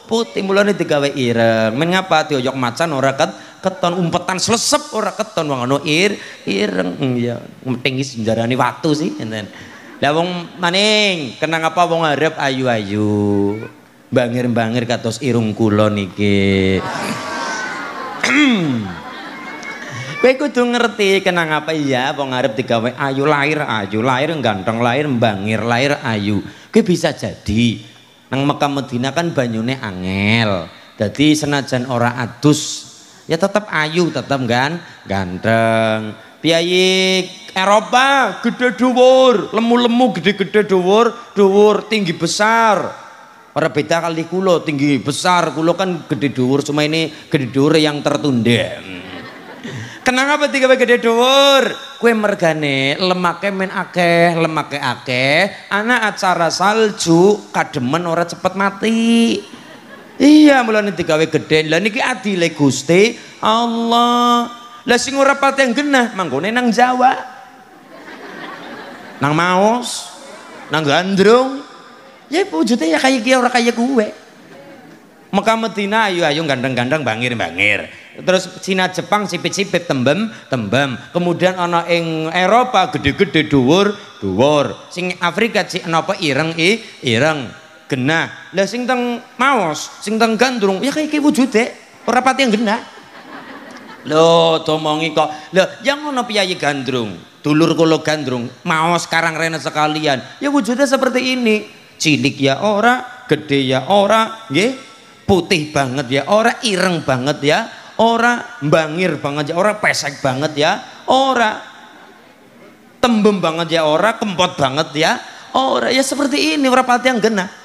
putih tiga digawe ireng men ngapa dioyok macan ora ket keton umpetan selesep ora keton wong anu ir ireng ya penting jarane waktu sih enten lah wong maning kenang apa wong arep ayu-ayu bangir-bangir katos irung kula niki hmm. Kowe kudu ngerti kenang apa iya wong arep digawe ayu lahir, ayu lahir ganteng lahir, mbangir lahir ayu. Kowe bisa jadi nang Mekah Madinah kan banyune angel. Jadi senajan ora adus ya tetap ayu, tetap kan ganteng. Piyayi Eropa gede dhuwur, lemu-lemu gede-gede dhuwur, dhuwur tinggi besar. Ora beda kali kulo tinggi besar, kulo kan gede dhuwur, cuma ini gede dhuwur yang tertunda. Kenang apa tiga gede dhuwur? Kue mergane lemaknya men akeh, lemaknya akeh. Anak acara salju kademen ora cepet mati. Iya mulane digawe gede. Lah niki adile Gusti Allah. Lah sing ora yang genah manggone nang Jawa. Nang Maos, nang Gandrung. Ya wujudnya ya kayak kaya ora kayak kue. Mekah Medina ayo ayo gandeng-gandeng bangir-bangir. Terus Cina Jepang sipit-sipit tembem tembem. Kemudian ana ing Eropa gede-gede dhuwur dhuwur. Sing Afrika sik napa ireng i ireng. Genah. Lah sing teng Maos, sing teng Gandrung ya kayak kaya wujude ora pati genah. Lo domongi kok. Lo yang ngono piyayi Gandrung? Dulur kula Gandrung, Maos sekarang Rene sekalian. Ya wujudnya seperti ini. Cilik ya ora, gede ya ora, nggih putih banget ya, ora ireng banget ya, ora bangir banget ya, ora pesek banget ya, ora tembem banget ya, ora kempot banget ya, ora ya seperti ini ora pati yang genah.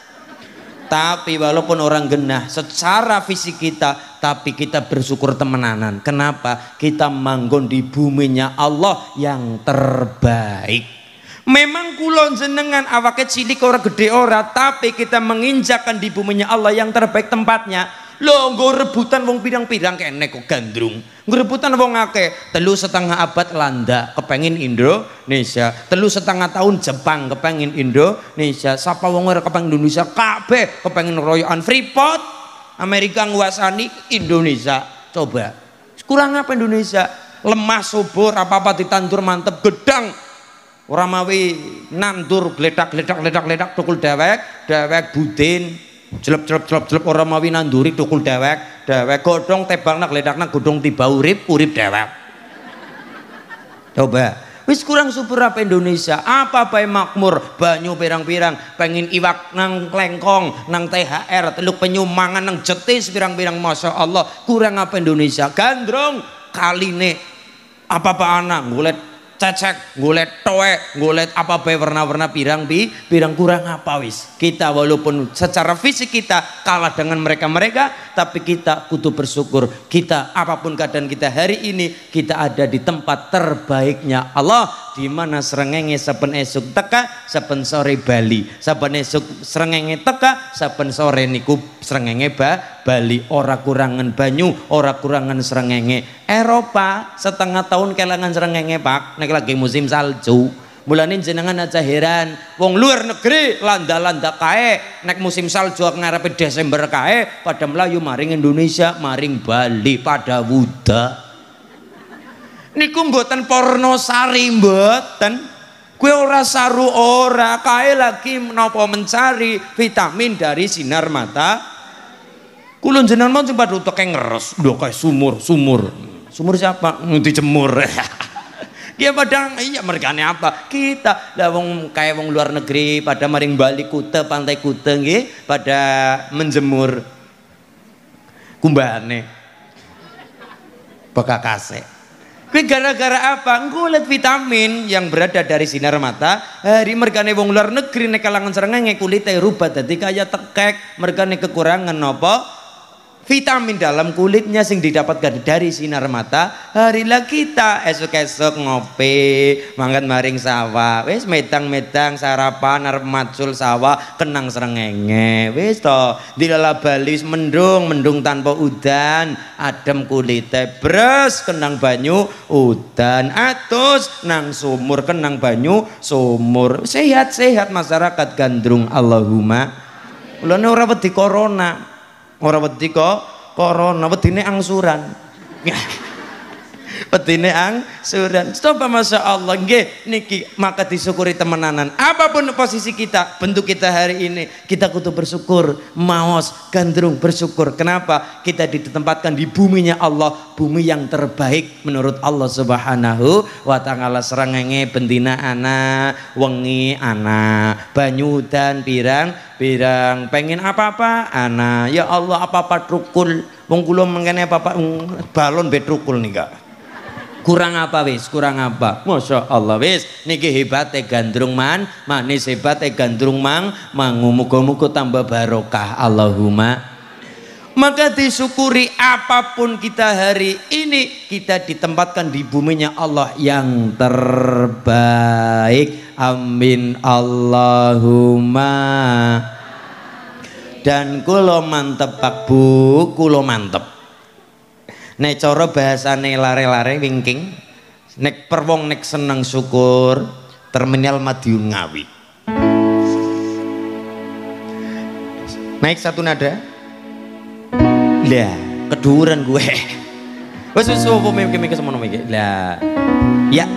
Tapi walaupun orang genah secara fisik kita, tapi kita bersyukur temenanan. Kenapa? Kita manggon di buminya Allah yang terbaik. Memang kulon jenengan kecil cilik ora gede ora, tapi kita menginjakan di bumi nya Allah yang terbaik tempatnya. Lo nggo rebutan wong pirang-pirang kayak neko gandrung. Nggo rebutan wong ake? telu setengah abad landa kepengin Indo, Indonesia, telu setengah tahun Jepang kepengin Indo, Indonesia, Siapa wong ora kepengin Indonesia KB kepengin Royan Freeport, Amerika nguasani Indonesia. Coba. Kurang apa Indonesia? Lemah subur apa-apa ditandur mantep gedang Ramawi nandur gledak-gledak-gledak-gledak tukul dewek, dewek budin, celup-celup, celup-celup, orang mawi nanduri tukul dewek, dewek godong, tebang nak gledak nak godong, tiba urip, urip dewek. Coba Wis kurang subur apa Indonesia? Apa bae makmur, banyu pirang-pirang, pengin iwak nang klengkong, nang THR, teluk penyu nang jetis pirang-pirang Masya Allah. Kurang apa Indonesia? Gandrong kaline apa apa anak ngulet cecek, golek toek, golek apa bae warna-warna pirang bi, pirang kurang apa wis. Kita walaupun secara fisik kita kalah dengan mereka-mereka, tapi kita kudu bersyukur. Kita apapun keadaan kita hari ini, kita ada di tempat terbaiknya Allah di mana serengenge saben esuk teka saben sore Bali saben esuk serengenge teka saben sore niku serengenge ba Bali ora kurangan banyu ora kurangan serengenge Eropa setengah tahun kelangan serengenge Pak nek lagi musim salju mulane jenengan aja heran wong luar negeri landa-landa kae nek musim salju ngarepe Desember kae pada Melayu maring Indonesia maring Bali pada wuda niku mboten porno sari mboten kue ora saru ora kae lagi menopo mencari vitamin dari sinar mata kulon jenengan mau coba untuk kayak ngeres udah kayak sumur sumur sumur siapa nanti jemur dia padang iya mereka apa kita lah wong kayak wong luar negeri pada maring balik kute pantai kute nggih pada menjemur kumbane bekakase Kue gara-gara apa? lihat vitamin yang berada dari sinar mata. Hari mergane wong luar negeri nek kalangan serengenge kulitnya rubah, dadi kayak tekek, mergane kekurangan nopo vitamin dalam kulitnya sing didapatkan dari sinar mata harilah kita esok-esok ngopi mangkat maring sawah wis medang-medang sarapan arep sawah kenang serengenge wis to dilala Bali mendung mendung tanpa udan adem kulite bres kenang banyu udan atus nang sumur kenang banyu sumur sehat-sehat masyarakat gandrung Allahumma kula ora wedi corona Ora wedi kok corona, wedine angsuran petine ang suran coba masya Allah ge niki maka disyukuri temenanan apapun posisi kita bentuk kita hari ini kita kudu bersyukur maos gandrung bersyukur kenapa kita ditempatkan di buminya Allah bumi yang terbaik menurut Allah subhanahu wa ta'ala serangenge bendina anak wengi anak banyu dan pirang pirang pengen apa-apa anak ya Allah apa-apa trukul wong mengenai apa-apa mm, balon betrukul nih kak kurang apa wis kurang apa Masya Allah wis niki hebat gandrung man manis hebat gandrung mang mangu tambah barokah Allahumma maka disyukuri apapun kita hari ini kita ditempatkan di bumi buminya Allah yang terbaik amin Allahumma dan kulo mantep pak bu kulo mantep nek cara bahasane lare-lare wingking nek perwong nek seneng syukur terminal Madiun Ngawi naik satu nada lah keduran gue wes wes opo mimpi mimpi semono mikir lah ya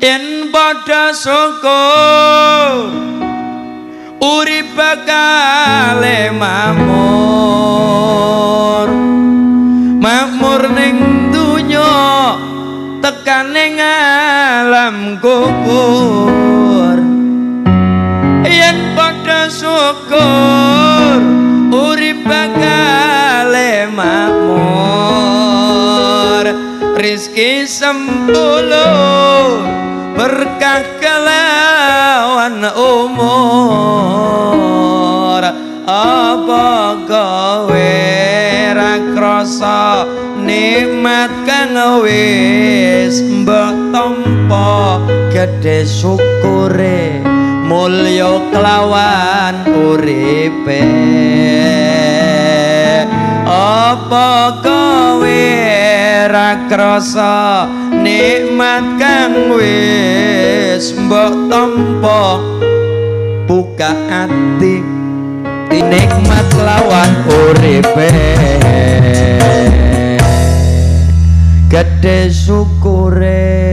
yen pada syukur urip bakal e mamon makmur ning dunya tekaning alam kubur yen padha syukur urip bakal makmur rezeki sempulur rasa nikmat kang wis mbok tampa gedhe syukure mulya kelawan uripe apa kowe ra krasa nikmat kang wis mbok tampa buka atiku bukti nikmat lawan uripe gede syukure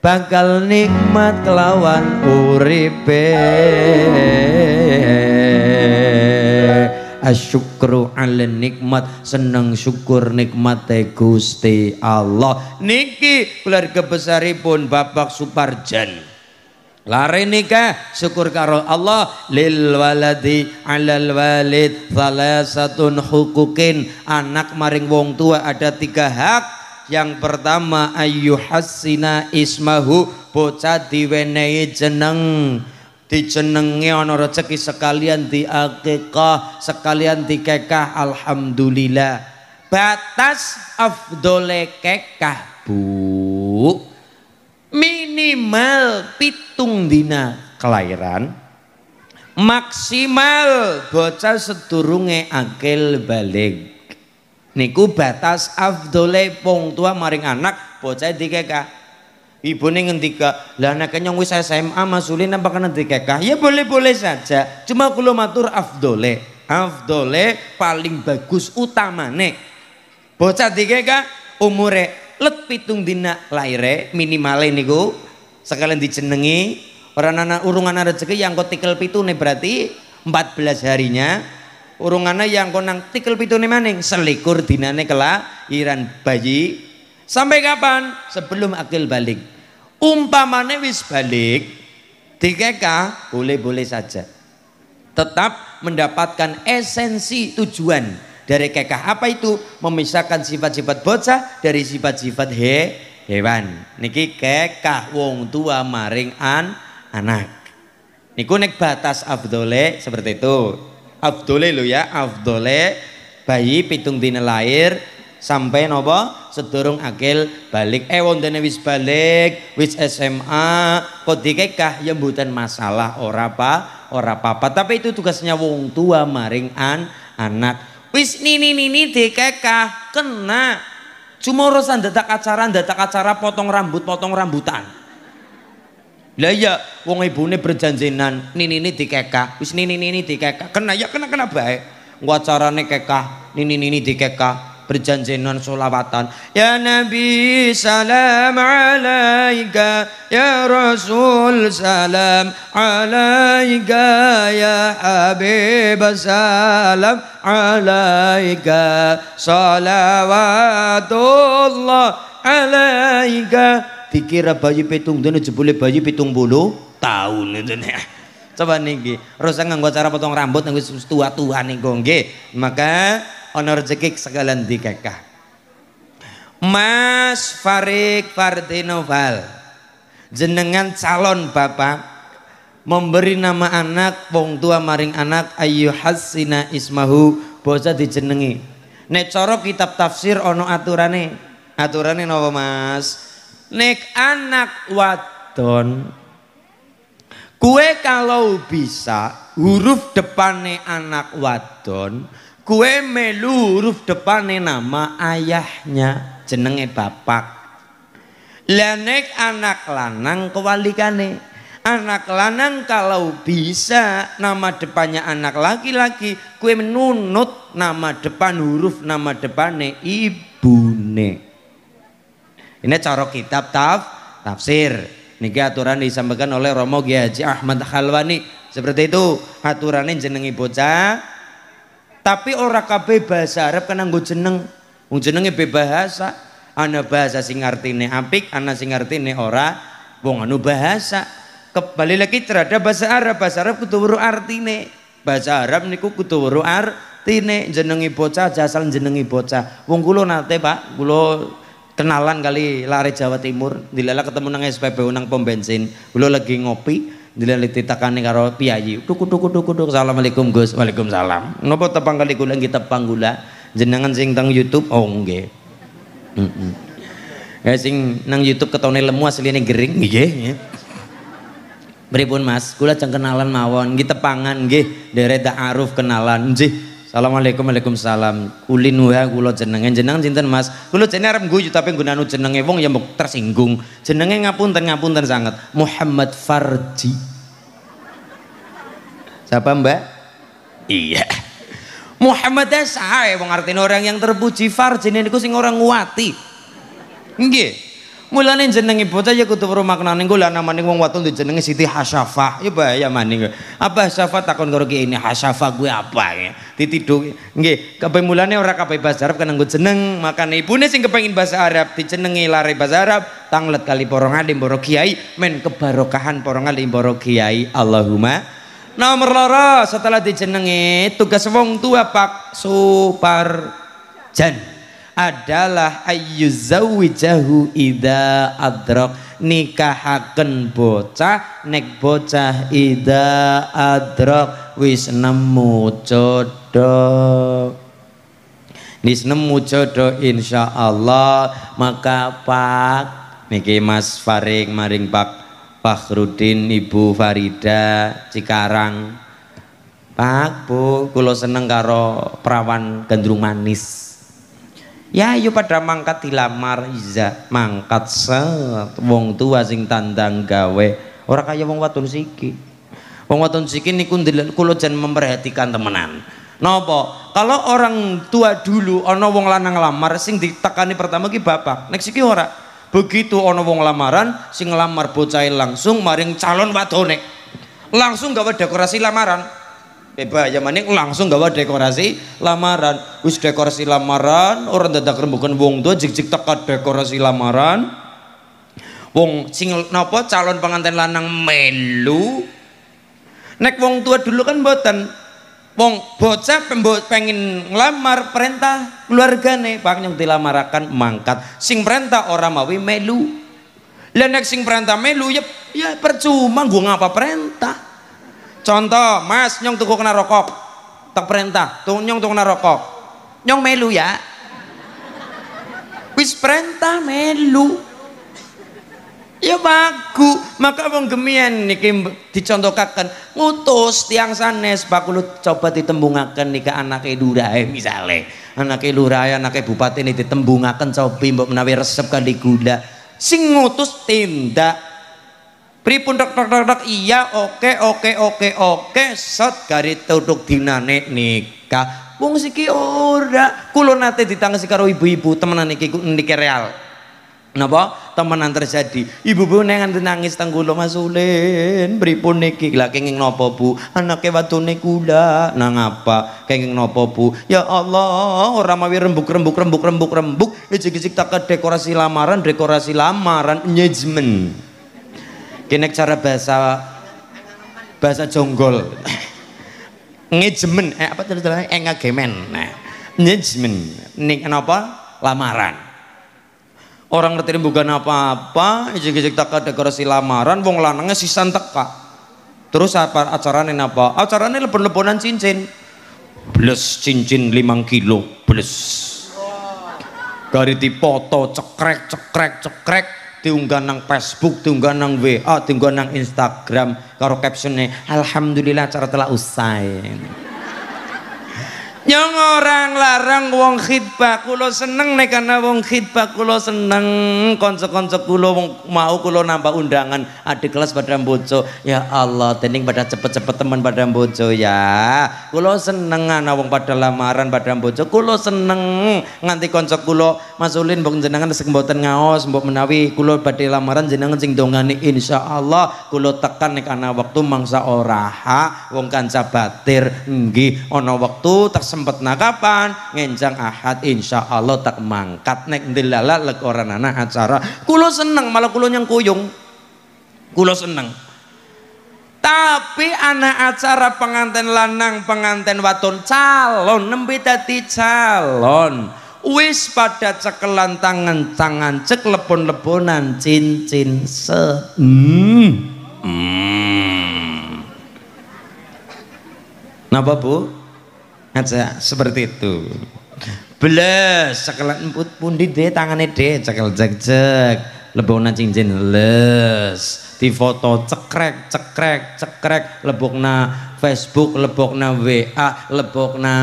bakal nikmat lawan uripe asyukru ala nikmat seneng syukur nikmate Gusti Allah niki keluarga besaripun Bapak Suparjan Lari nikah syukur karo Allah lil waladi alal walid salasatun hukukin anak maring wong tua ada tiga hak yang pertama ayu hasina ismahu bocah diwenehi jeneng dijenengi ana rezeki sekalian akikah sekalian dikekah alhamdulillah batas afdole kekah bu Mi minimal pitung dina kelahiran maksimal bocah sedurunge akil balik niku batas afdole pong tua maring anak bocah ibu ibune ngendika lah anak kenyang wis SMA masulin apa napa kena dikekah ya boleh-boleh saja cuma kula matur afdole afdole paling bagus utama utamane bocah dikeka umure let pitung dina minimal ini niku sekalian dijenengi orang anak urungan rezeki yang kau tikel pitu nih berarti 14 harinya urungannya yang kau nang tikel pitu nih maning selikur dinane kelahiran bayi sampai kapan sebelum akil balik umpamane wis balik tiga boleh-boleh saja tetap mendapatkan esensi tujuan dari kekah apa itu memisahkan sifat-sifat bocah dari sifat-sifat he hewan. Niki kekah wong tua maring an anak. Niku nek batas abdole seperti itu. abdole lo ya, abdole bayi pitung dina lahir sampai nopo sedurung akil balik eh wondene wis balik wis SMA Kok kekah ya bukan masalah ora apa ora apa-apa tapi itu tugasnya wong tua maring an anak wis nini nini dikekah kena Cuma urusan dadak acara, dadak acara potong rambut, potong rambutan. Lah iya, wong ibune berjanjinan, nini nini dikekah, wis nini nini dikekah. Kena ya kena kena baik. Wacarane kekah, nini nini dikekah, berjanji non solawatan ya Nabi salam alaika ya Rasul salam alaika ya Habib salam alaika salawatullah alaika dikira bayi pitung dene jebule bayi pitung bulu tahun itu nih coba niki Rosa nganggo cara potong rambut nang wis tua-tua niku nggih maka ana rezeki segala ndi kakah Mas Farik Fardinoval jenengan calon bapak memberi nama anak wong tua maring anak ayu hasina ismahu bosa dijenengi nek corok kitab tafsir ono aturane aturane nopo mas nek anak wadon kue kalau bisa huruf depane anak wadon Kue melu huruf depannya nama ayahnya jenenge bapak. Lanek anak lanang kewalikane. Anak lanang kalau bisa nama depannya anak laki-laki, kue menunut nama depan huruf nama depane ibune. Ini cara kitab taf, tafsir. Niki aturan disampaikan oleh Romo Gaji Ahmad Khalwani. Seperti itu aturannya jenengi bocah tapi ora kabeh bahasa Arab kan nggo jeneng wong jenenge bebahasa ana bahasa sing artine apik ana sing artine ora wong anu bahasa kembali lagi terhadap bahasa Arab bahasa Arab kudu weruh artine bahasa Arab niku kudu weruh artine jenengi bocah jasal jenengi bocah wong kula nate Pak kula kenalan kali lari Jawa Timur dilala ketemu nang SPBU nang pom bensin kula lagi ngopi dililit titakane karo piyayi tuku tuku tuku tuku assalamualaikum Gus waalaikumsalam nopo tepang kali kulang kita panggula jenengan sing tang YouTube oh nggih mm -mm. sing nang YouTube ketone lemu asline gering nggih nggih Mas, kula jeng kenalan mawon, kita pangan nggih, da aruf kenalan nggih. Assalamualaikum Waalaikumsalam. Ulin wa kula jenengan jenengan sinten Mas? Kula jenenge arep guyu tapi nggunakno jenenge wong ya mbok tersinggung. Jenenge ngapunten ngapunten sangat. Muhammad Farji. Siapa Mbak? Iya. Muhammad ya wong artine orang yang terpuji Farji niku sing orang nguati. Nggih. Mulane jenenge bocah ya kudu weruh maknane engko lan namane wong watu jenenge Siti Hasyafah. Ya bahaya maning. Apa Hasyafah takon karo ki ini Hasyafah gue apa ya. Ditiduk nggih kabeh mulane ora kabeh bahasa Arab kan nggo jeneng. Makane ibune sing kepengin bahasa Arab dijenengi lare bahasa Arab tanglet kali porong alim poro kiai men kebarokahan porong alim poro kiai. Allahumma Nomor loro setelah dijenengi tugas wong tua Pak Suparjan adalah ayyuzawijahu ida adrok nikahaken bocah nek bocah ida adrok wis nemu jodoh wis nemu jodoh insyaallah maka pak niki Mas Faring maring Pak Pak Fakhrudin Ibu Farida Cikarang Pak Bu kulo seneng karo perawan gendrung manis Ya ayo pada mangkat dilamar Iza mangkat se, wong tua sing tandang gawe ora kaya wong watun siki. Wong watun siki niku kula jan memperhatikan temenan. Napa? Kalau orang tua dulu ono wong lanang lamar sing ditekani pertama ki bapak. Nek siki ora. Begitu ono wong lamaran sing lamar bocah e langsung maring calon wadone. Langsung gawe dekorasi lamaran bebas ya maning langsung gawa dekorasi lamaran wis dekorasi lamaran orang tidak rembukan wong tua jik jik tekat dekorasi lamaran wong sing nopo calon pengantin lanang melu nek wong tua dulu kan boten wong bocah pengin ngelamar perintah keluargane paknya dilamarakan mangkat sing perintah orang mawi melu lenek sing perintah melu ya ya percuma gua ngapa perintah contoh mas nyong tuku kena rokok tak perintah tuh nyong tuku kena rokok nyong melu ya wis perintah melu ya baku maka wong gemian niki dicontohkan ngutus tiang sanes bakulu coba ditembungakan nika anak lurae misale anak lurae anak bupati ini ditembungakan coba mbok menawi resep kali gula sing ngutus tindak pripun dokter dokter dok iya oke oke oke oke set gari tuduk dinane nikah wong siki ora kulo nate ditangesi karo ibu-ibu temenan iki niki real napa temenan terjadi ibu-ibu nengan nangis teng kula Mas Ulin pripun niki lah kenging napa Bu anake watune kula nang apa kenging napa Bu ya Allah ora mawi rembug-rembug rembuk rembuk rembuk rembuk rembuk, ijik ijik tak dekorasi lamaran dekorasi lamaran engagement Gini cara bahasa bahasa jonggol ngejemen eh, apa terus-terus engagemen nah ngejemen nih kenapa lamaran orang ngerti bukan apa-apa ijik-ijik teka dekorasi lamaran wong lanangnya sisan teka terus apa acarane napa acarane lebon-lebonan cincin plus cincin limang kilo plus dari dipoto cekrek cekrek cekrek diunggah nang Facebook diunggah nang WA diunggah nang Instagram karo captionnya alhamdulillah cara telah usai Nyong orang larang wong khidbah kulo seneng nek ana wong khidbah kulo seneng Konco-konco kulo mau kulo nambah undangan adik kelas pada bojo ya Allah tening pada cepet-cepet teman pada bojo ya kulo seneng ana wong pada lamaran pada bojo Kulo seneng nganti konco kulo. masulin mbok jenengan sing mboten ngaos mbok menawi Kulo badhe lamaran jenengan sing Insya Allah, kulo tekan nek ana wektu mangsa ora ha wong kanca batir nggih ana wektu tak sempet nakapan ngenjang ahad insya Allah tak mangkat nek lek lekoran anak acara kulo seneng malah kulo yang kuyung kulo seneng tapi anak acara pengantin lanang pengantin waton calon nembe tadi calon wis pada cekelan tangan tangan cek lepon leponan cincin se hmm. hmm. Napa bu? aja seperti itu belas cekelan emput di deh tangannya deh cekel jek jek na cincin les foto cekrek cekrek cekrek lebokna Facebook lebokna WA lebokna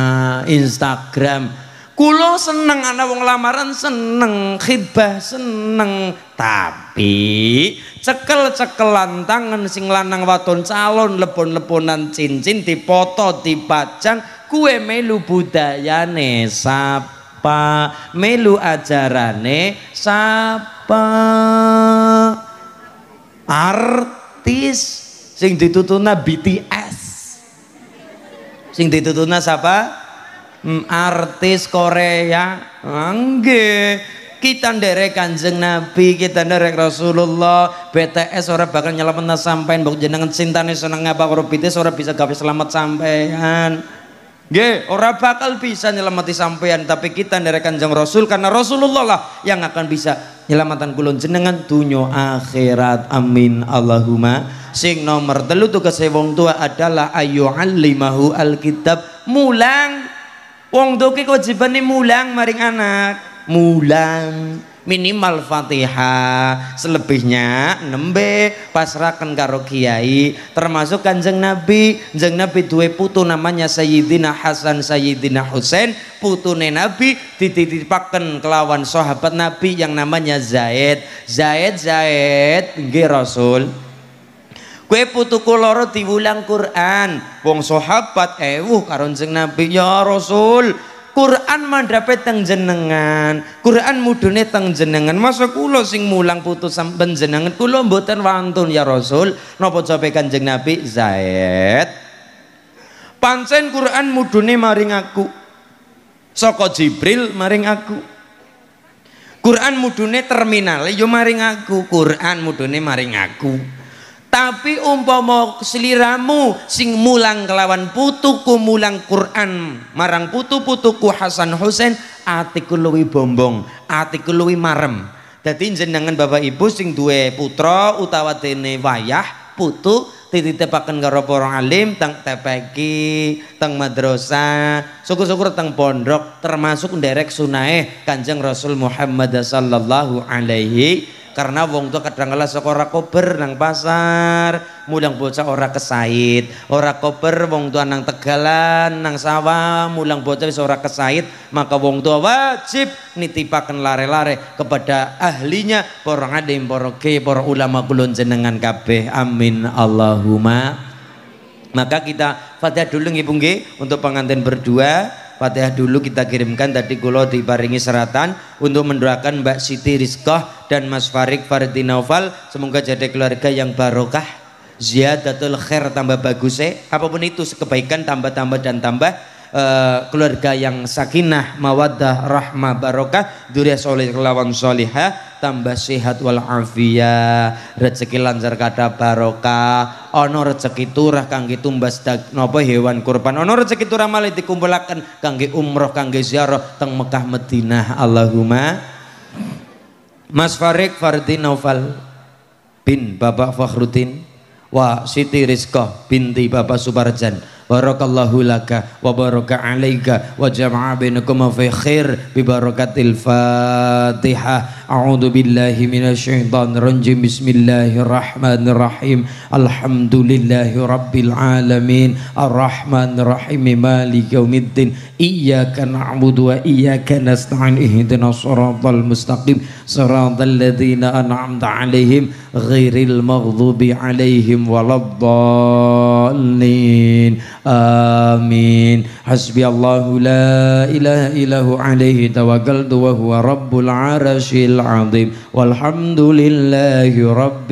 Instagram kulo seneng anak wong lamaran seneng khidbah seneng tapi cekel-cekelan tangan sing lanang waton calon lepon-leponan cincin dipoto dipajang kue melu budayane sapa melu ajarane sapa artis sing ditutuna BTS sing ditutuna sapa hmm, artis Korea angge kita nderek kanjeng Nabi, kita nderek Rasulullah, BTS ora bakal nyelametna sampean mbok jenengan cintane seneng apa karo BTS ora bisa gawe selamat sampean. Nggih, ora bakal bisa nyelamati sampean tapi kita dari Kanjeng Rasul karena Rasulullah lah yang akan bisa nyelamatan kulon jenengan dunia akhirat. Amin. Allahumma sing nomor telu tugas wong tua adalah ayo alimahu alkitab mulang wong tua kewajiban mulang maring anak mulang minimal Fatihah selebihnya nembe pasrakan karo kiai termasuk kanjeng Nabi kanjeng Nabi dua putu namanya Sayyidina Hasan Sayyidina Husain putune Nabi dititipaken kelawan sahabat Nabi yang namanya Zaid Zaid Zaid nggih Rasul Kue putu loro diwulang Quran wong sahabat ewuh karo Nabi ya Rasul Quran mandhape teng jenengan, Quran mudune teng jenengan. Masa kula sing mulang putusan panjenengan kula mboten wantun ya Rasul. Napa jawabe Kanjeng Nabi Zaid? Pancen Quran mudune maring aku. Saka Jibril maring aku. Quran mudune terminal ya maring aku, Quran mudune maring aku tapi umpama seliramu sing mulang kelawan putuku mulang Quran marang putu-putuku Hasan Husain atiku luwi bombong atiku luwi marem dadi jenengan Bapak Ibu sing duwe putra utawa dene wayah putu dititipaken karo para alim teng TPQ teng madrosa syukur-syukur teng pondok termasuk nderek sunae Kanjeng Rasul Muhammad sallallahu alaihi karena wong tuh kadang kala saka ora kober nang pasar mulang bocah ora kesait ora kober wong tuh nang tegalan nang sawah mulang bocah wis ora kesait maka wong tuh wajib nitipaken lare-lare kepada ahlinya para adem, para ke para ulama kulon jenengan kabeh amin Allahumma maka kita fatihah dulu nggih untuk pengantin berdua Fatihah dulu kita kirimkan tadi kula diparingi seratan untuk mendoakan Mbak Siti Rizkoh dan Mas Farik Fardi Naufal semoga jadi keluarga yang barokah ziyadatul khair tambah bagus eh. apapun itu kebaikan tambah-tambah dan tambah Eh, keluarga yang sakinah, mawaddah, rahmah, barokah, duriyah soleh kelawan solihah, tambah sehat wal afiyah, rezeki lancar kada barokah, ono rezeki turah kangge tumbas dag nopo hewan kurban, ono rezeki turah malah dikumpulakan kangge umroh, kangge ziarah teng Mekah Madinah. Allahumma Mas Farik Fardin Naufal bin Bapak Fakhrudin wa Siti Rizqah binti Bapak Subarjan barakallahu laka wa baraka alaika wa jama'a bainakum fi khair bi barakatil fatihah a'udzu billahi minasyaitonir rajim bismillahirrahmanirrahim alhamdulillahi rabbil alamin arrahmanir rahim maliki yaumiddin iyyaka na'budu wa iyyaka nasta'in ihdinas siratal mustaqim siratal ladzina an'amta 'alaihim ghairil maghdubi 'alaihim waladdallin آمين حسبي الله لا إله إلا هو عليه توكلت وهو رب العرش العظيم والحمد لله رب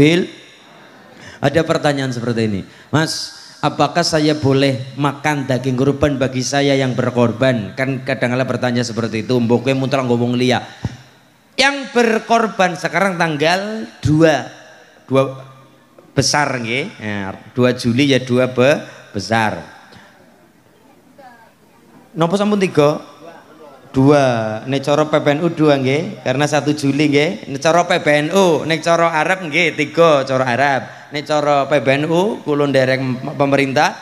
ada pertanyaan seperti ini Mas apakah saya boleh makan daging kurban bagi saya yang berkorban kan kadang-kadang bertanya seperti itu mboknya mutlak ngomong liya yang berkorban sekarang tanggal 2 2 besar nggih ya, nah, 2 Juli ya 2 be, besar Nopo sampun tiga? Dua. Nek coro PBNU dua nge? karena satu Juli nge? Nek coro PBNU, nek coro Arab nge? tiga coro Arab. Nek coro PBNU, kulon derek pemerintah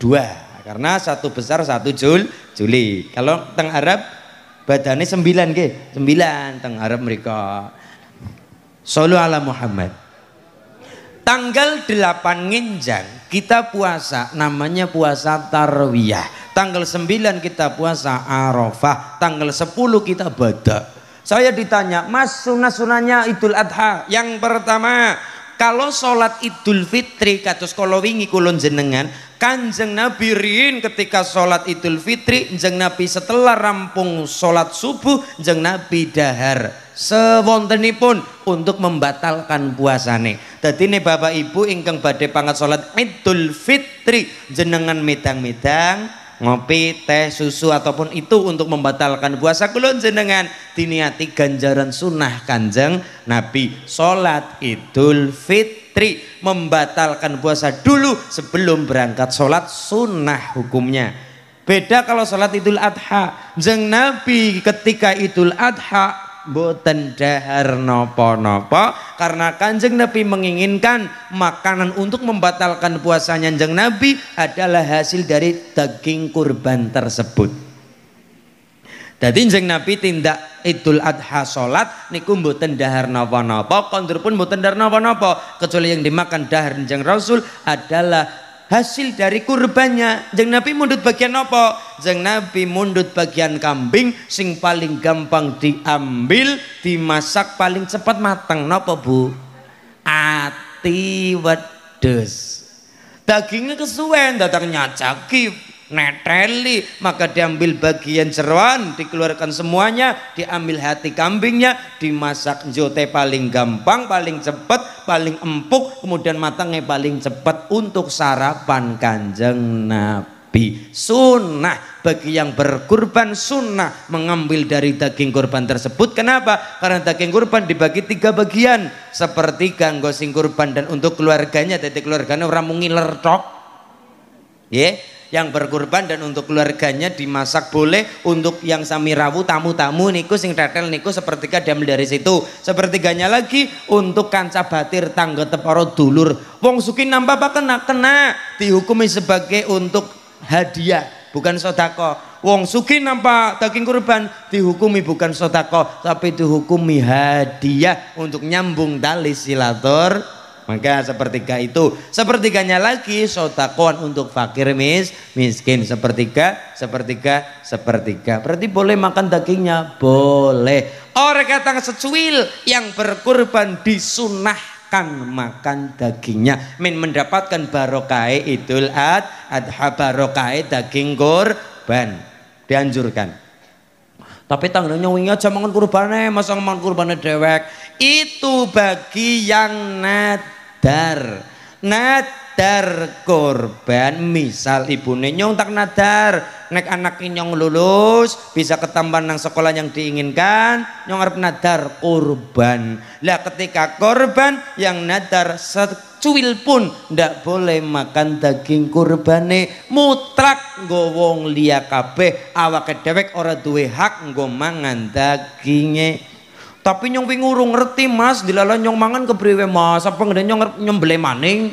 dua. Karena satu besar satu Jul Juli. Kalau teng Arab badannya sembilan nge? sembilan teng Arab mereka. Solo ala Muhammad. Tanggal delapan nginjang kita puasa namanya puasa tarwiyah Tanggal 9 kita puasa Arafah, tanggal 10 kita bada. Saya ditanya, Mas sunah-sunahnya Idul Adha. Yang pertama, kalau sholat Idul Fitri katus kalau wingi kulon jenengan, Kanjeng Nabi rin ketika sholat Idul Fitri, jeng Nabi setelah rampung sholat subuh, jeng Nabi dahar sewontenipun untuk membatalkan puasane. Tadi ini Bapak Ibu ingkang badai pangkat sholat Idul Fitri jenengan medang medang ngopi, teh, susu ataupun itu untuk membatalkan puasa kulon jenengan diniati ganjaran sunnah kanjeng Nabi sholat Idul Fitri membatalkan puasa dulu sebelum berangkat sholat sunnah hukumnya beda kalau sholat Idul Adha jeng Nabi ketika Idul Adha boten dahar nopo-nopo karena kanjeng Nabi menginginkan makanan untuk membatalkan puasa kanjeng Nabi adalah hasil dari daging kurban tersebut jadi kanjeng Nabi tindak Idul Adha sholat niku Buten dahar Nopo Nopo kondur pun boten dahar Nopo Nopo kecuali yang dimakan dahar kanjeng Rasul adalah hasil dari kurbannya jeng nabi mundut bagian apa jeng nabi mundut bagian kambing sing paling gampang diambil dimasak paling cepat matang nopo bu ati wedes dagingnya kesuwen datang nyacaki neteli maka diambil bagian jeruan dikeluarkan semuanya diambil hati kambingnya dimasak jote paling gampang paling cepat paling empuk kemudian matangnya paling cepat untuk sarapan kanjeng nabi sunnah bagi yang berkurban sunnah mengambil dari daging kurban tersebut kenapa? karena daging kurban dibagi tiga bagian sepertiga ngosing kurban dan untuk keluarganya dari keluarganya orang mungil lertok ya yeah yang berkorban dan untuk keluarganya dimasak boleh untuk yang samirawu tamu-tamu niku sing tetel niku sepertiga diambil dari situ sepertiganya lagi untuk kanca batir tangga teporo dulur wong suki nambah apa kena kena dihukumi sebagai untuk hadiah bukan sodako wong suki nampak daging kurban dihukumi bukan sodako tapi dihukumi hadiah untuk nyambung tali silatur maka sepertiga itu, sepertiganya lagi sotakon untuk fakir mis, miskin sepertiga, sepertiga, sepertiga. Berarti boleh makan dagingnya, boleh. Orang kata secuil yang berkurban disunahkan makan dagingnya min mendapatkan barokai idul ad adha barokai daging korban dianjurkan tapi tanggungnya wingi aja mangan kurbane, masa mangan kurbane dewek. Itu bagi yang nadar. Nadar nadar korban misal ibu nenyong tak nadar nek anak nyong lulus bisa ketambahan nang sekolah yang diinginkan nyong arep nadar korban lah ketika korban yang nadar secuil pun ndak boleh makan daging kurbane mutrak gowong wong liya kabeh awake dewek ora duwe hak nggo mangan daginge tapi nyong pingurung ngerti mas dilala nyong mangan kepriwe mas apa ngene nyong nyembelih maning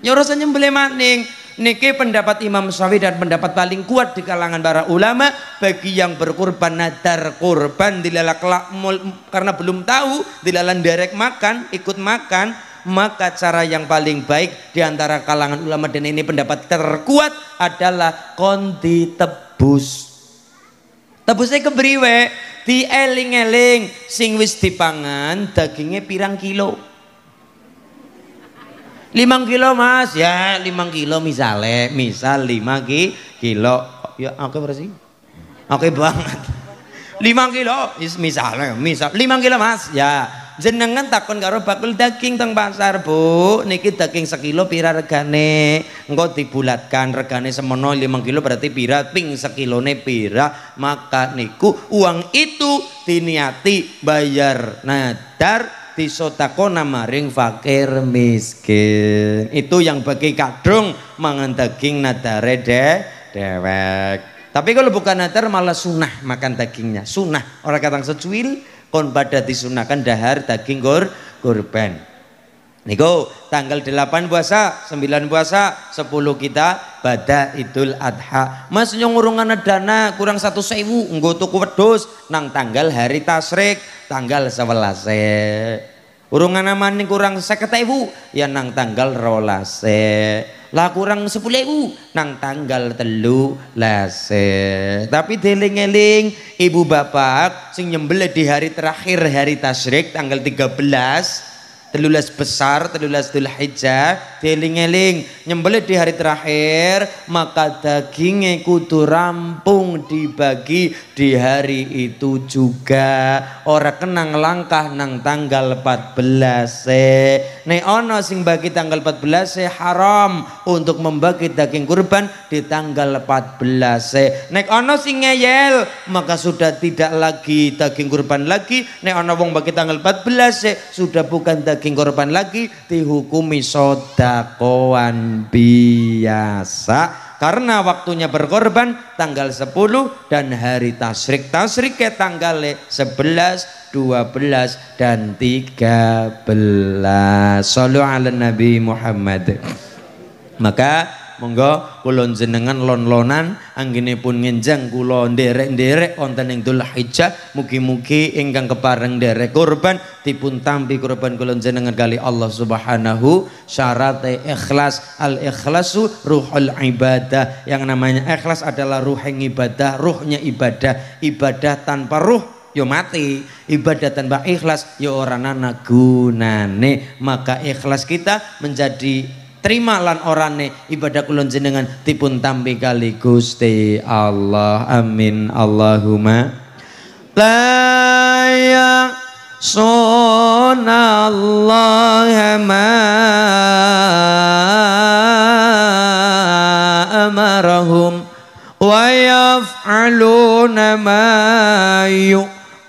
Ya rasa nyembelih maning. Niki pendapat Imam Syafi dan pendapat paling kuat di kalangan para ulama bagi yang berkurban nadar kurban dilala kelak karena belum tahu dilala derek makan ikut makan maka cara yang paling baik di antara kalangan ulama dan ini pendapat terkuat adalah konti tebus tebusnya kebriwe eling eling sing wis dipangan dagingnya pirang kilo Lima kilo mas ya lima kilo misalnya misal lima ki kilo ya oke okay, berarti oke okay banget lima kilo is misalnya misal lima kilo mas ya jenengan takon karo bakul daging teng pasar bu niki daging sekilo pira regane engko dibulatkan regane semono lima kilo berarti pira ping sekilone pira maka niku uang itu diniati bayar nadar disodakona maring fakir miskin itu yang bagi kadung mangan daging nadare de dewek tapi kalau bukan nadar malah sunnah makan dagingnya sunnah orang katang secuil kon pada disunahkan dahar daging gor kurban Niku tanggal 8 puasa, 9 puasa, 10 kita bada idul adha. Mas nyungurungan dana kurang satu sewu, nggo tuku wedhus nang tanggal hari tasrik tanggal 11 e. Urungan amani kurang 50.000 ya nang tanggal 12 e. Lah kurang 10.000 nang tanggal 13 e. Tapi deling-eling ibu bapak sing nyembelih di hari terakhir hari tasrik tanggal 13 telulas besar, telulas dulhijjah, diling dieling-eling, nyembelih di hari terakhir, maka dagingnya kudu rampung dibagi di hari itu juga. Orang kenang langkah nang tanggal 14 e. ono sing bagi tanggal 14 e, haram untuk membagi daging kurban di tanggal 14 e. Nek ono sing ngeyel, maka sudah tidak lagi daging kurban lagi. Nek ono wong bagi tanggal 14 e, sudah bukan daging daging korban lagi dihukumi sodakoan biasa karena waktunya berkorban tanggal 10 dan hari tasrik tasrik ke tanggal 11 12 dan 13 Salu ala Nabi Muhammad maka Monggo kula jenengan lon-lonan anggenipun nginjang kula nderek-nderek wonten ing Dzul Hijjah mugi-mugi ingkang kepareng nderek kurban dipun tampi kurban kula jenengan kali Allah Subhanahu syarate ikhlas al ikhlasu ruhul ibadah yang namanya ikhlas adalah ruh ibadah ruhnya ibadah ibadah tanpa ruh yo ya mati ibadah tanpa ikhlas yo ya orang gunane maka ikhlas kita menjadi Terima lan orane ibadah kulon jenengan tipun tampi kali Gusti Allah. Amin. Allahumma la sunallah ma amarahum wa yaf'aluna ma yu'marun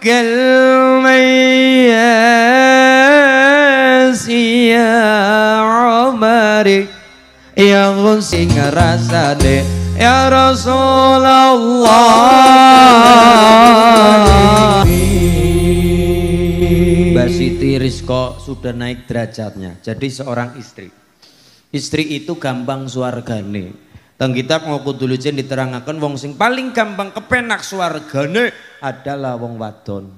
ya umar ya gusing rasa de ya Rasulullah Mbak Siti Rizko sudah naik derajatnya jadi seorang istri istri itu gampang suargane Teng kitab ngokudulu jen diterangkan wong sing paling gampang kepenak suargane adalah wong wadon.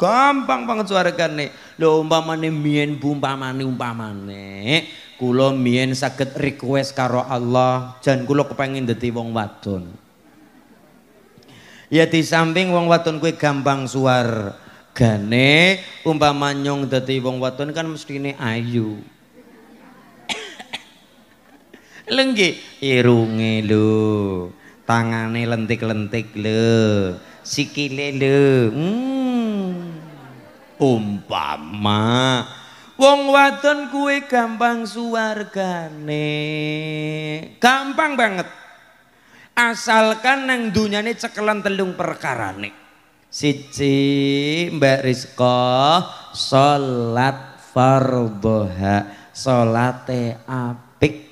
Gampang banget suarane. Lho umpamane mien bu umpamane umpamane kula mien saged request karo Allah jan kula kepengin dadi wong wadon. Ya di samping wong wadon kuwi gampang suar gane umpama nyong dadi wong wadon kan mestine ayu. Lenggi irunge lho, tangane lentik-lentik lho sikile lho hmm. umpama wong wadon kuwe gampang suwargane gampang banget asalkan nang ini cekelan telung perkara nih siji mbak Rizko salat fardhoha salate apik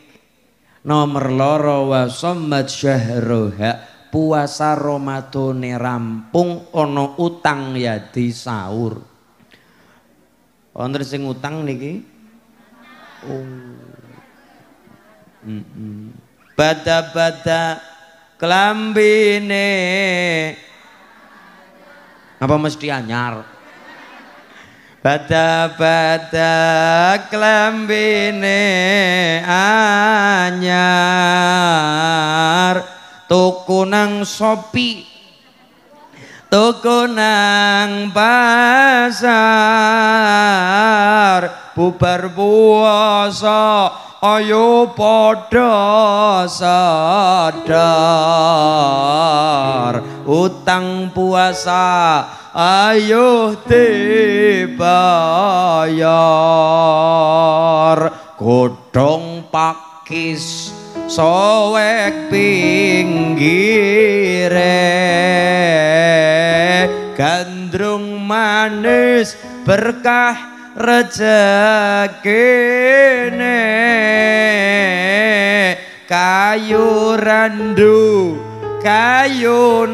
nomor loro wa sommat syahruha puasa Ramadane rampung ana utang ya sahur. Wonten sing utang niki? Oh. Mm -mm. Bada-bada kelambine. Apa mesti anyar? Bada-bada klambine anyar. Tukunang sopi Tukunang nang pasar Bubar puasa Ayo podo sadar Utang puasa Ayo dibayar Godong pakis sowek pinggire gandrung manis berkah rejekine kayu randu kayu